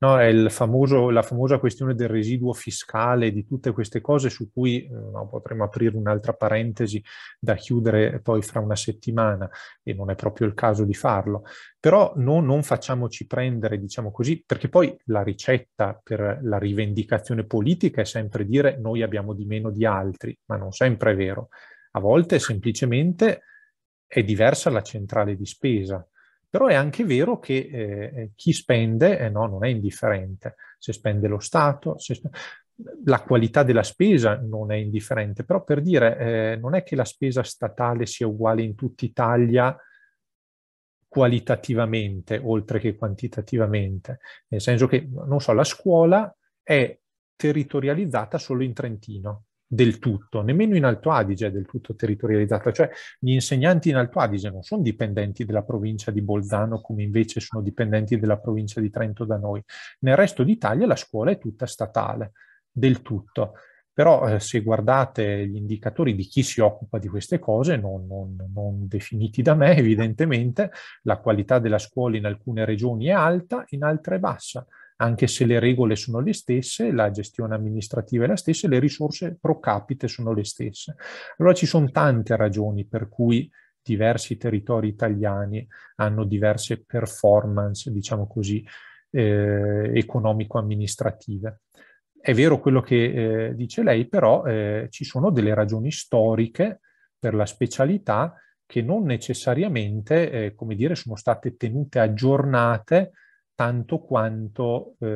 No, è famoso, la famosa questione del residuo fiscale, di tutte queste cose su cui eh, no, potremmo aprire un'altra parentesi da chiudere poi fra una settimana e non è proprio il caso di farlo. Però no, non facciamoci prendere, diciamo così, perché poi la ricetta per la rivendicazione politica è sempre dire noi abbiamo di meno di altri, ma non sempre è vero. A volte semplicemente è diversa la centrale di spesa però è anche vero che eh, eh, chi spende eh, no, non è indifferente, se spende lo Stato, spende... la qualità della spesa non è indifferente, però per dire eh, non è che la spesa statale sia uguale in tutta Italia qualitativamente oltre che quantitativamente, nel senso che, non so, la scuola è territorializzata solo in Trentino, del tutto, nemmeno in Alto Adige è del tutto territorializzata, cioè gli insegnanti in Alto Adige non sono dipendenti della provincia di Bolzano come invece sono dipendenti della provincia di Trento da noi. Nel resto d'Italia la scuola è tutta statale, del tutto. Però eh, se guardate gli indicatori di chi si occupa di queste cose, non, non, non definiti da me evidentemente, la qualità della scuola in alcune regioni è alta, in altre è bassa anche se le regole sono le stesse, la gestione amministrativa è la stessa, le risorse pro capite sono le stesse. Allora ci sono tante ragioni per cui diversi territori italiani hanno diverse performance, diciamo così, eh, economico-amministrative. È vero quello che eh, dice lei, però eh, ci sono delle ragioni storiche per la specialità che non necessariamente, eh, come dire, sono state tenute aggiornate tanto quanto eh,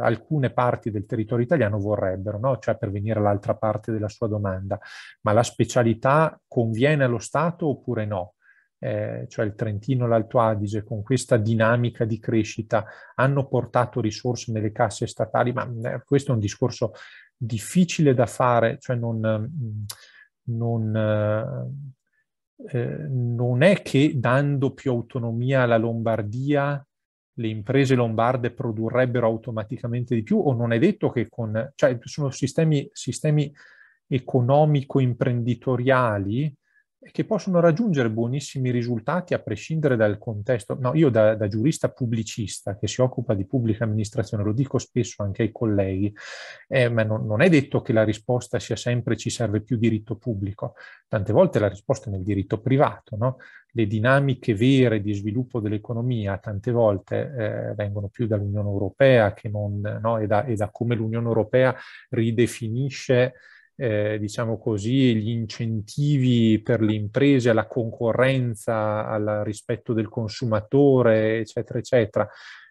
alcune parti del territorio italiano vorrebbero, no? cioè per venire all'altra parte della sua domanda, ma la specialità conviene allo Stato oppure no? Eh, cioè il Trentino e l'Alto Adige con questa dinamica di crescita hanno portato risorse nelle casse statali, ma eh, questo è un discorso difficile da fare, cioè non, mm, non, eh, non è che dando più autonomia alla Lombardia le imprese lombarde produrrebbero automaticamente di più o non è detto che con... cioè sono sistemi, sistemi economico-imprenditoriali che possono raggiungere buonissimi risultati a prescindere dal contesto. No, io da, da, giurista pubblicista che si occupa di pubblica amministrazione, lo dico spesso anche ai colleghi, eh, ma non, non, è detto che la risposta sia sempre ci serve più diritto pubblico, tante volte la risposta è nel diritto privato, no? le dinamiche vere di sviluppo dell'economia tante volte eh, vengono più dall'Unione Europea che non, no? e, da, e da come l'Unione Europea ridefinisce eh, diciamo così, gli incentivi per le imprese, alla concorrenza, al rispetto del consumatore, eccetera, eccetera.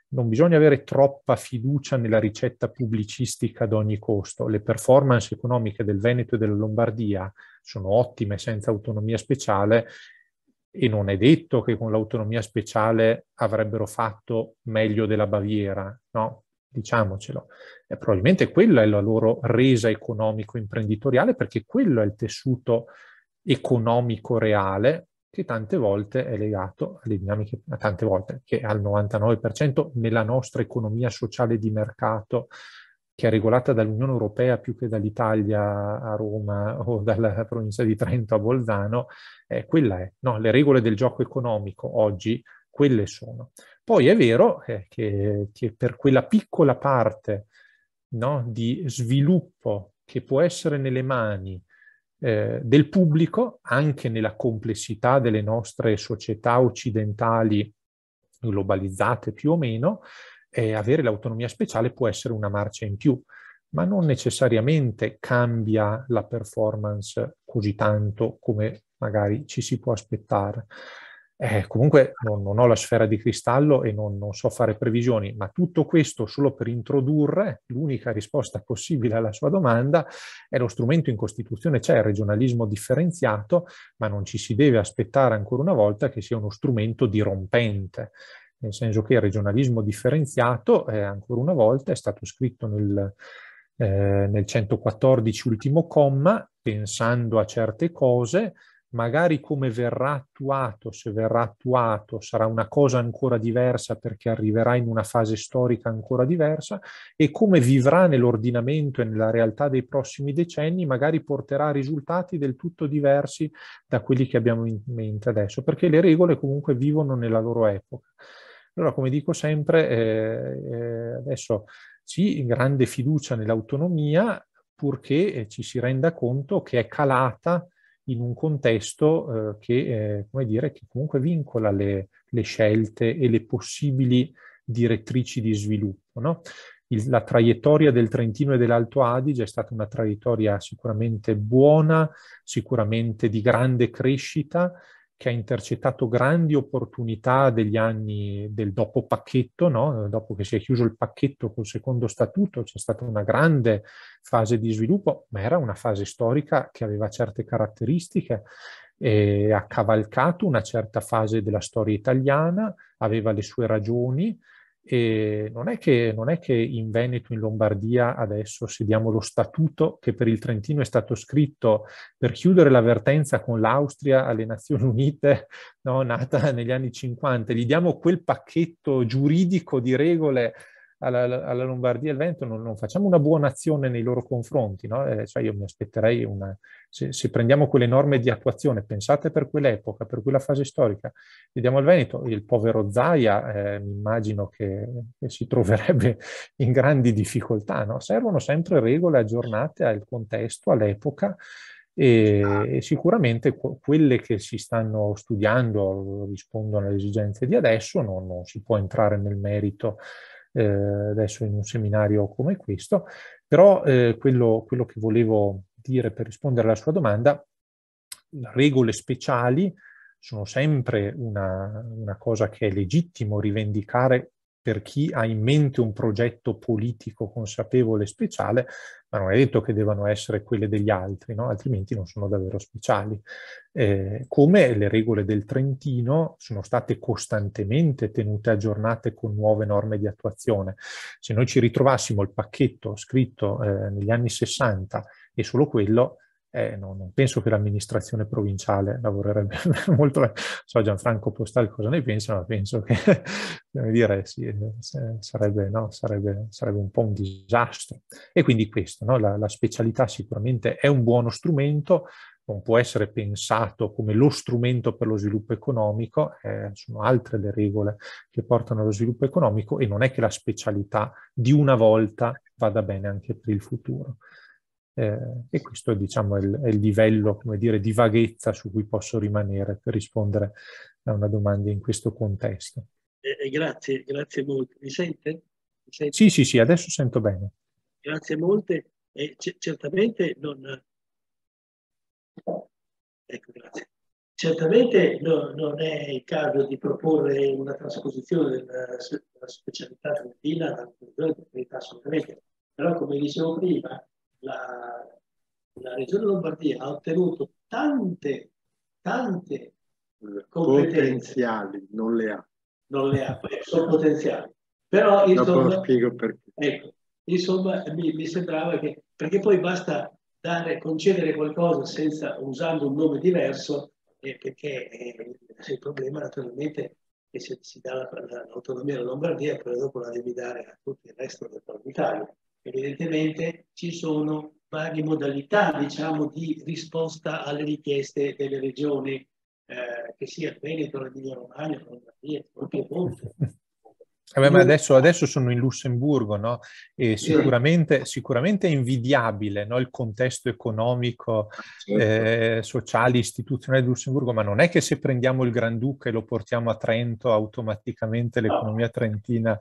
Non bisogna avere troppa fiducia nella ricetta pubblicistica ad ogni costo. Le performance economiche del Veneto e della Lombardia sono ottime senza autonomia speciale e non è detto che con l'autonomia speciale avrebbero fatto meglio della Baviera, no? diciamocelo. Eh, probabilmente quella è la loro resa economico-imprenditoriale perché quello è il tessuto economico reale che tante volte è legato alle dinamiche, tante volte, che al 99% nella nostra economia sociale di mercato, che è regolata dall'Unione Europea più che dall'Italia a Roma o dalla provincia di Trento a Bolzano, eh, quella è. No, le regole del gioco economico oggi quelle sono. Poi è vero eh, che, che, per quella piccola parte no, di sviluppo che può essere nelle mani eh, del pubblico, anche nella complessità delle nostre società occidentali globalizzate più o meno, eh, avere l'autonomia speciale può essere una marcia in più, ma non necessariamente cambia la performance così tanto come magari ci si può aspettare. Eh, comunque non, non, ho la sfera di cristallo e non, non, so fare previsioni, ma tutto questo solo per introdurre l'unica risposta possibile alla sua domanda è lo strumento in Costituzione, c'è il regionalismo differenziato, ma non ci si deve aspettare ancora una volta che sia uno strumento dirompente, nel senso che il regionalismo differenziato, eh, ancora una volta, è stato scritto nel, eh, nel 114 ultimo comma, pensando a certe cose, magari come verrà attuato, se verrà attuato, sarà una cosa ancora diversa perché arriverà in una fase storica ancora diversa e come vivrà nell'ordinamento e nella realtà dei prossimi decenni magari porterà a risultati del tutto diversi da quelli che abbiamo in mente adesso, perché le regole comunque vivono nella loro epoca. Allora, come dico sempre, eh, eh, adesso sì, grande fiducia nell'autonomia, purché eh, ci si renda conto che è calata in un contesto eh, che, eh, come dire, che comunque vincola le, le, scelte e le possibili direttrici di sviluppo. No? Il, la traiettoria del Trentino e dell'Alto Adige è stata una traiettoria sicuramente buona, sicuramente di grande crescita, che ha intercettato grandi opportunità degli anni del dopo pacchetto, no? dopo che si è chiuso il pacchetto col secondo statuto c'è stata una grande fase di sviluppo, ma era una fase storica che aveva certe caratteristiche e ha cavalcato una certa fase della storia italiana, aveva le sue ragioni, e non è, che, non è che in Veneto, in Lombardia, adesso se diamo lo statuto che per il Trentino è stato scritto per chiudere l'avvertenza con l'Austria alle Nazioni Unite, no, nata negli anni 50, gli diamo quel pacchetto giuridico di regole alla, alla Lombardia e al Veneto non, non, facciamo una buona azione nei loro confronti, no? eh, cioè io mi aspetterei una, se, se, prendiamo quelle norme di attuazione pensate per quell'epoca, per quella fase storica, vediamo al Veneto, il povero Zaia eh, mi immagino che, che, si troverebbe in grandi difficoltà, no? servono sempre regole aggiornate al contesto, all'epoca, e, esatto. sicuramente quelle che si stanno studiando rispondono alle esigenze di adesso, non, non si può entrare nel merito eh, adesso in un seminario come questo, però eh, quello, quello, che volevo dire per rispondere alla sua domanda, regole speciali sono sempre una, una cosa che è legittimo rivendicare per chi ha in mente un progetto politico consapevole e speciale, ma non è detto che devono essere quelle degli altri, no? altrimenti non sono davvero speciali. Eh, come le regole del Trentino sono state costantemente tenute aggiornate con nuove norme di attuazione. Se noi ci ritrovassimo il pacchetto scritto eh, negli anni 60 e solo quello, eh, no, non penso che l'amministrazione provinciale lavorerebbe molto, bene. so Gianfranco Postal cosa ne pensa, ma penso che dire, sì, eh, sarebbe, no, sarebbe, sarebbe, un po' un disastro. E quindi questo, no, la, la specialità sicuramente è un buono strumento, non può essere pensato come lo strumento per lo sviluppo economico, eh, sono altre le regole che portano allo sviluppo economico e non è che la specialità di una volta vada bene anche per il futuro. Eh, e questo diciamo, è, il, è il, livello dire, di vaghezza su cui posso rimanere per rispondere a una domanda in questo contesto. Eh, grazie, grazie molto. Mi sente? Mi sente? Sì, sì, sì, adesso sento bene. Grazie molte. E certamente non... Ecco, grazie. Certamente no, non è il caso di proporre una trasposizione della, della specialità trentina assolutamente, però come dicevo prima, la, la regione Lombardia ha ottenuto tante, tante competenze. Potenziali, non le ha. Non le ha, sono potenziali. Però insomma, Dopo lo spiego perché. Ecco, insomma, mi, mi, sembrava che, perché poi basta dare, concedere qualcosa senza, usando un nome diverso, eh, perché eh, il problema naturalmente che se si dà l'autonomia alla Lombardia, poi dopo la devi dare a tutto il resto del Nord Italia. Evidentemente ci sono varie modalità diciamo, di risposta alle richieste delle regioni, eh, che sia Veneto, l'Emilia Romagna, la Lombardia, il Piemonte. Vabbè, eh ma adesso, adesso, sono in Lussemburgo, no? E sicuramente, sicuramente è invidiabile no? il contesto economico, ah, certo. eh, sociale, istituzionale di Lussemburgo, ma non è che se prendiamo il Granduca e lo portiamo a Trento, automaticamente l'economia trentina...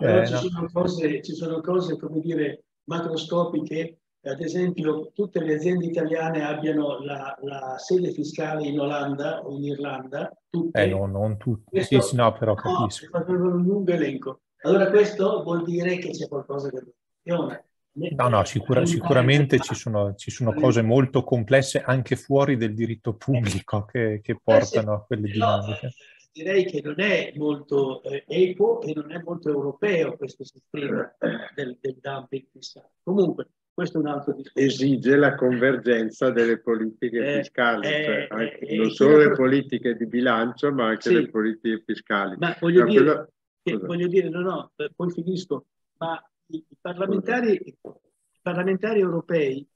Eh, ci, no? sono cose, ci sono cose, come dire, macroscopiche ad esempio tutte le aziende italiane abbiano la, la sede fiscale in Olanda o in Irlanda, tutte. Eh, no, non tutte, questo... sì, sì, no, però capisco. No, un lungo elenco. Allora questo vuol dire che c'è qualcosa che funziona. No, no, sicura, sicuramente ci sono, ci sono, cose molto complesse anche fuori del diritto pubblico eh che, che eh portano a quelle dinamiche. No, direi che non è molto eh, equo e non è molto europeo questo sistema del, del dumping fiscale. Comunque, questo è un altro discorso. Esige la convergenza delle politiche eh, fiscali, eh, cioè eh, non solo le politiche di bilancio, ma anche sì. le politiche fiscali. Ma voglio, ma dire, quello... che, voglio dire, no, no, eh, poi finisco, ma i, i, parlamentari, i parlamentari europei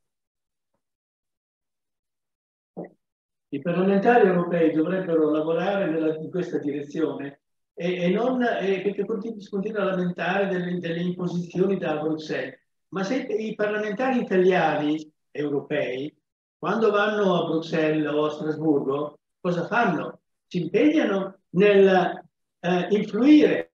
I parlamentari europei dovrebbero lavorare nella, in questa direzione e, e non e, perché continu- continua a lamentare delle, delle imposizioni da Bruxelles ma se i parlamentari italiani, europei, quando vanno a Bruxelles o a Strasburgo, cosa fanno? Si impegnano nel eh, influire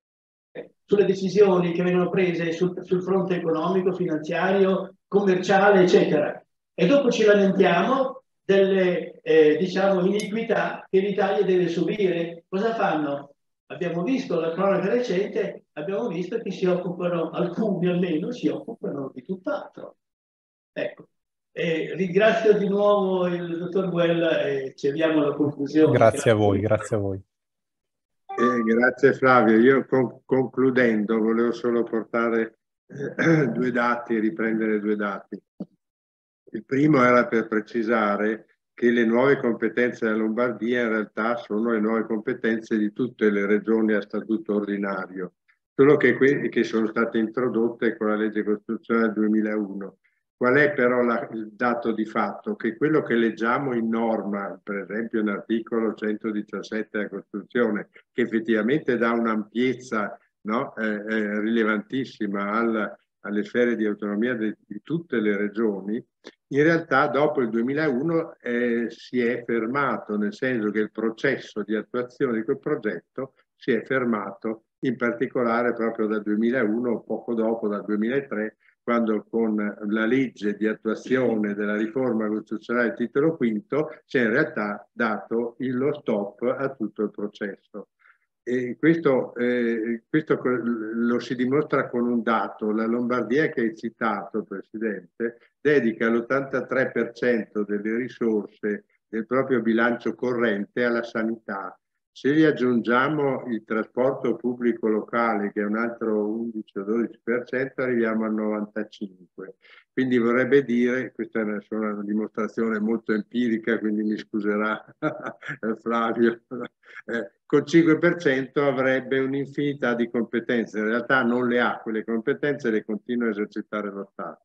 sulle decisioni che vengono prese sul, sul fronte economico, finanziario, commerciale, eccetera. E dopo ci lamentiamo delle eh, diciamo, iniquità che l'Italia deve subire. Cosa fanno? Abbiamo visto la cronaca recente, abbiamo visto che si occupano, alcuni almeno, si occupano di tutt'altro. Ecco, e ringrazio di nuovo il dottor Guella e ci cediamo alla conclusione. Grazie, grazie a voi, grazie a voi. Eh, grazie Flavio, io con concludendo volevo solo portare eh, due dati e riprendere due dati. Il primo era per precisare che le nuove competenze della Lombardia in realtà sono le nuove competenze di tutte le regioni a statuto ordinario, solo che, che sono state introdotte con la legge costituzionale 2001. Qual è però la, il dato di fatto? Che quello che leggiamo in norma, per esempio nell'articolo 117 della Costituzione, che effettivamente dà un'ampiezza no, eh, eh, rilevantissima al, alle sfere di autonomia de, di tutte le regioni, in realtà dopo il 2001 eh, si è fermato, nel senso che il processo di attuazione di quel progetto si è fermato in particolare proprio dal 2001 poco dopo, dal 2003, quando con la legge di attuazione della riforma costituzionale titolo V si è in realtà dato lo stop a tutto il processo. E questo, eh, questo, lo si dimostra con un dato, la Lombardia che hai citato Presidente dedica l'83% delle risorse del proprio bilancio corrente alla sanità se vi aggiungiamo il trasporto pubblico locale, che è un altro 11-12%, arriviamo al 95%. Quindi vorrebbe dire, questa è una, una dimostrazione molto empirica, quindi mi scuserà Flavio, eh, col 5% avrebbe un'infinità di competenze. In realtà non le ha, quelle competenze le continua a esercitare lo Stato.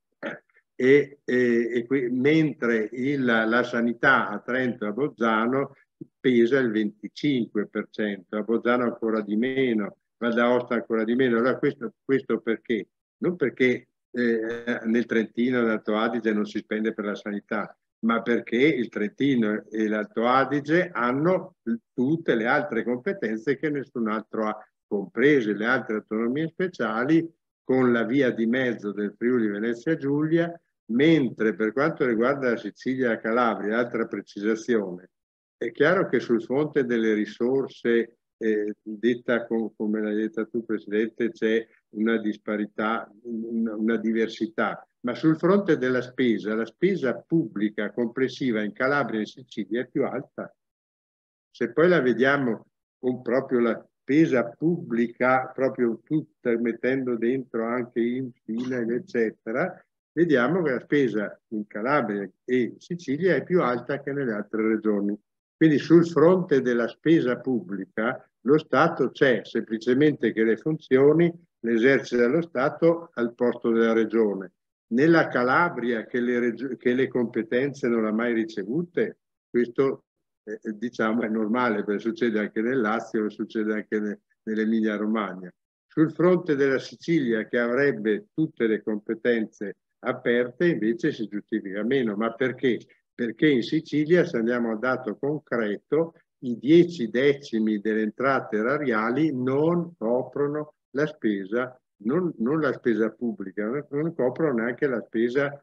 E, e, e qui, mentre il, la sanità a Trento e a Bozzano pesa il 25%, a Bozzano ancora di meno, Val d'Aosta ancora di meno. Allora questo, questo perché? Non perché eh, nel Trentino e nell'Alto Adige non si spende per la sanità, ma perché il Trentino e l'Alto Adige hanno tutte le altre competenze che nessun altro ha, comprese le altre autonomie speciali, con la via di mezzo del Friuli Venezia Giulia, mentre per quanto riguarda la Sicilia e la Calabria, altra precisazione, è chiaro che sul fronte delle risorse, eh, detta con, come l'hai detta tu Presidente, c'è una disparità, una, una diversità, ma sul fronte della spesa, la spesa pubblica complessiva in Calabria e in Sicilia è più alta. Se poi la vediamo con proprio la spesa pubblica, proprio tutta, mettendo dentro anche in fila, eccetera, vediamo che la spesa in Calabria e in Sicilia è più alta che nelle altre regioni. Quindi sul fronte della spesa pubblica lo Stato c'è, semplicemente che le funzioni le esercita lo Stato al posto della Regione. Nella Calabria che le, che le competenze non ha mai ricevute, questo eh, diciamo è normale, perché succede anche nel Lazio, succede anche ne, nell'Emilia Romagna. Sul fronte della Sicilia che avrebbe tutte le competenze aperte invece si giustifica meno, ma perché? perché in Sicilia, se andiamo a dato concreto, i dieci decimi delle entrate erariali non coprono la spesa, non, non la spesa pubblica, non, non coprono neanche la spesa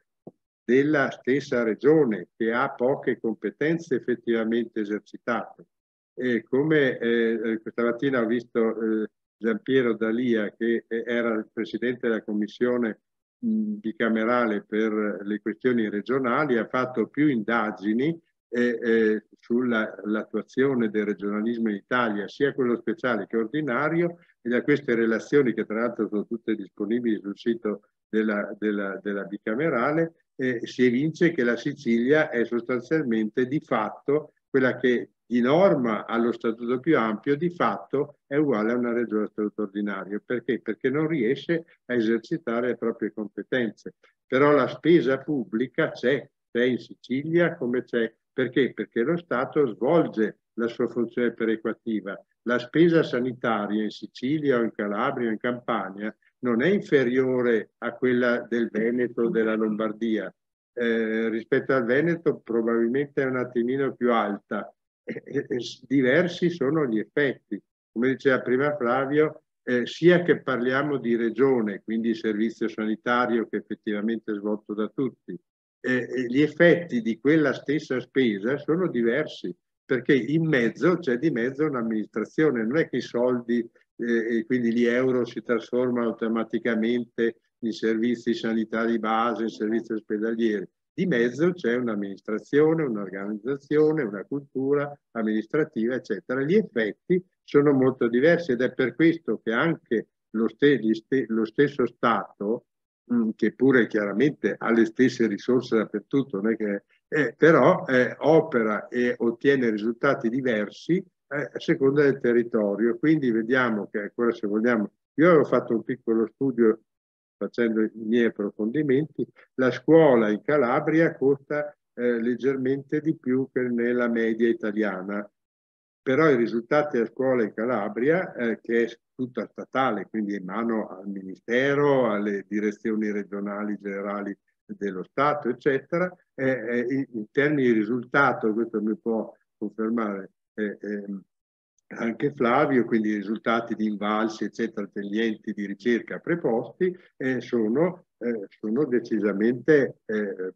della stessa regione che ha poche competenze effettivamente esercitate. E come eh, questa mattina ho visto eh, Giampiero Dalia che era il presidente della commissione bicamerale per le questioni regionali ha fatto più indagini eh, eh, sull'attuazione del regionalismo in Italia, sia quello speciale che ordinario, e da queste relazioni che tra l'altro sono tutte disponibili sul sito della, della, della bicamerale, eh, si evince che la Sicilia è sostanzialmente di fatto quella che di norma allo statuto più ampio di fatto è uguale a una regione a statuto ordinario. Perché? Perché non riesce a esercitare le proprie competenze. Però la spesa pubblica c'è, c'è in Sicilia come c'è. Perché? Perché lo Stato svolge la sua funzione perequativa. La spesa sanitaria in Sicilia o in Calabria o in Campania non è inferiore a quella del Veneto o della Lombardia. Eh, rispetto al Veneto probabilmente è un attimino più alta, diversi sono gli effetti. Come diceva prima Flavio, eh, sia che parliamo di regione, quindi servizio sanitario che effettivamente è svolto da tutti, eh, gli effetti di quella stessa spesa sono diversi perché in mezzo c'è di mezzo un'amministrazione, non è che i soldi eh, quindi gli euro si trasformano automaticamente in servizi sanitari base, in servizi ospedalieri. Di mezzo c'è un'amministrazione, un'organizzazione, una cultura amministrativa, eccetera. Gli effetti sono molto diversi ed è per questo che anche lo, st lo stesso Stato, mh, mm, che pure chiaramente ha le stesse risorse dappertutto, che, eh, però eh, opera e ottiene risultati diversi eh, a seconda del territorio. Quindi vediamo che ancora se vogliamo, io avevo fatto un piccolo studio facendo i miei approfondimenti, la scuola in Calabria costa eh, leggermente di più che nella media italiana. Però i risultati a scuola in Calabria, eh, che è tutta statale, quindi in mano al Ministero, alle direzioni regionali generali dello Stato, eccetera, eh, eh in, in termini di risultato, questo mi può confermare eh, eh, anche Flavio, quindi i risultati di invalsi, eccetera, degli enti di ricerca preposti eh, sono, eh, sono, decisamente eh,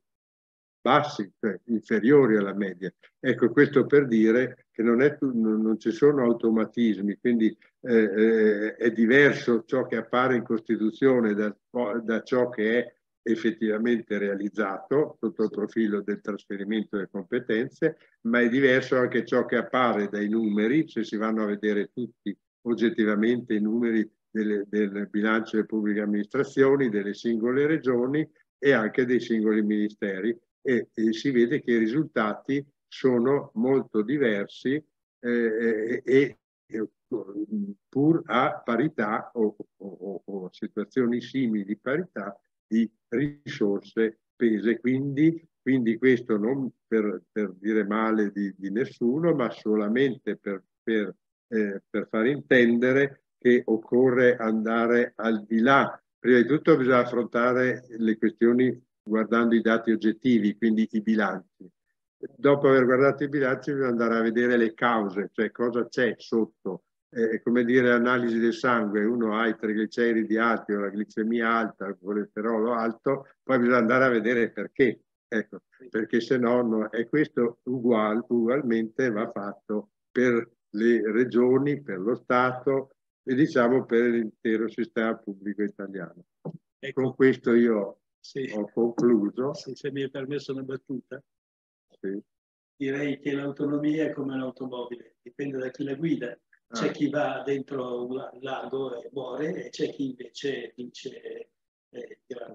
bassi, cioè inferiori alla media. Ecco, questo per dire che non, è, non ci sono automatismi, quindi eh, eh, è diverso ciò che appare in Costituzione da, da ciò che è effettivamente realizzato sotto il profilo del trasferimento delle competenze, ma è diverso anche ciò che appare dai numeri, se si vanno a vedere tutti oggettivamente i numeri delle, del bilancio delle pubbliche amministrazioni, delle singole regioni e anche dei singoli ministeri e, e si vede che i risultati sono molto diversi eh, eh e, e pur a parità o, o, o, o situazioni simili parità di risorse pese. Quindi, quindi questo non per, per dire male di, di, nessuno, ma solamente per, per, eh, per far intendere che occorre andare al di là. Prima di tutto bisogna affrontare le questioni guardando i dati oggettivi, quindi i bilanci. Dopo aver guardato i bilanci bisogna andare a vedere le cause, cioè cosa c'è sotto eh, come dire, analisi del sangue, uno ha i trigliceridi alti o la glicemia alta, il colesterolo alto, poi bisogna andare a vedere perché. Ecco, perché se no, no è questo ugual, ugualmente va fatto per le regioni, per lo Stato e diciamo per l'intero sistema pubblico italiano. Ecco. Con questo io sì. ho concluso. Sì, se mi è permesso una battuta. Sì. Direi che l'autonomia è come l'automobile, dipende da chi la guida. C'è ah. chi va dentro un lago e muore e c'è chi invece vince eh, il Gran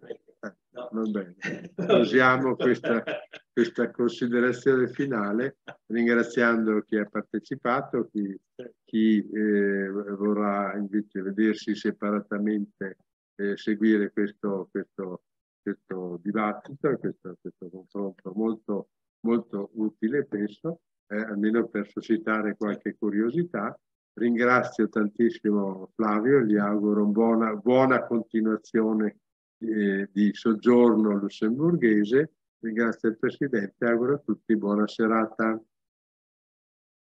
ah, Premio. bene, usiamo questa, questa, considerazione finale ringraziando chi ha partecipato, chi, chi eh, vorrà invece vedersi separatamente eh, seguire questo, questo, questo dibattito questo, questo, confronto molto, molto utile, penso, eh, almeno per suscitare qualche curiosità Ringrazio tantissimo Flavio e gli auguro buona, buona continuazione eh, di soggiorno lussemburghese. Ringrazio il Presidente e auguro a tutti buona serata.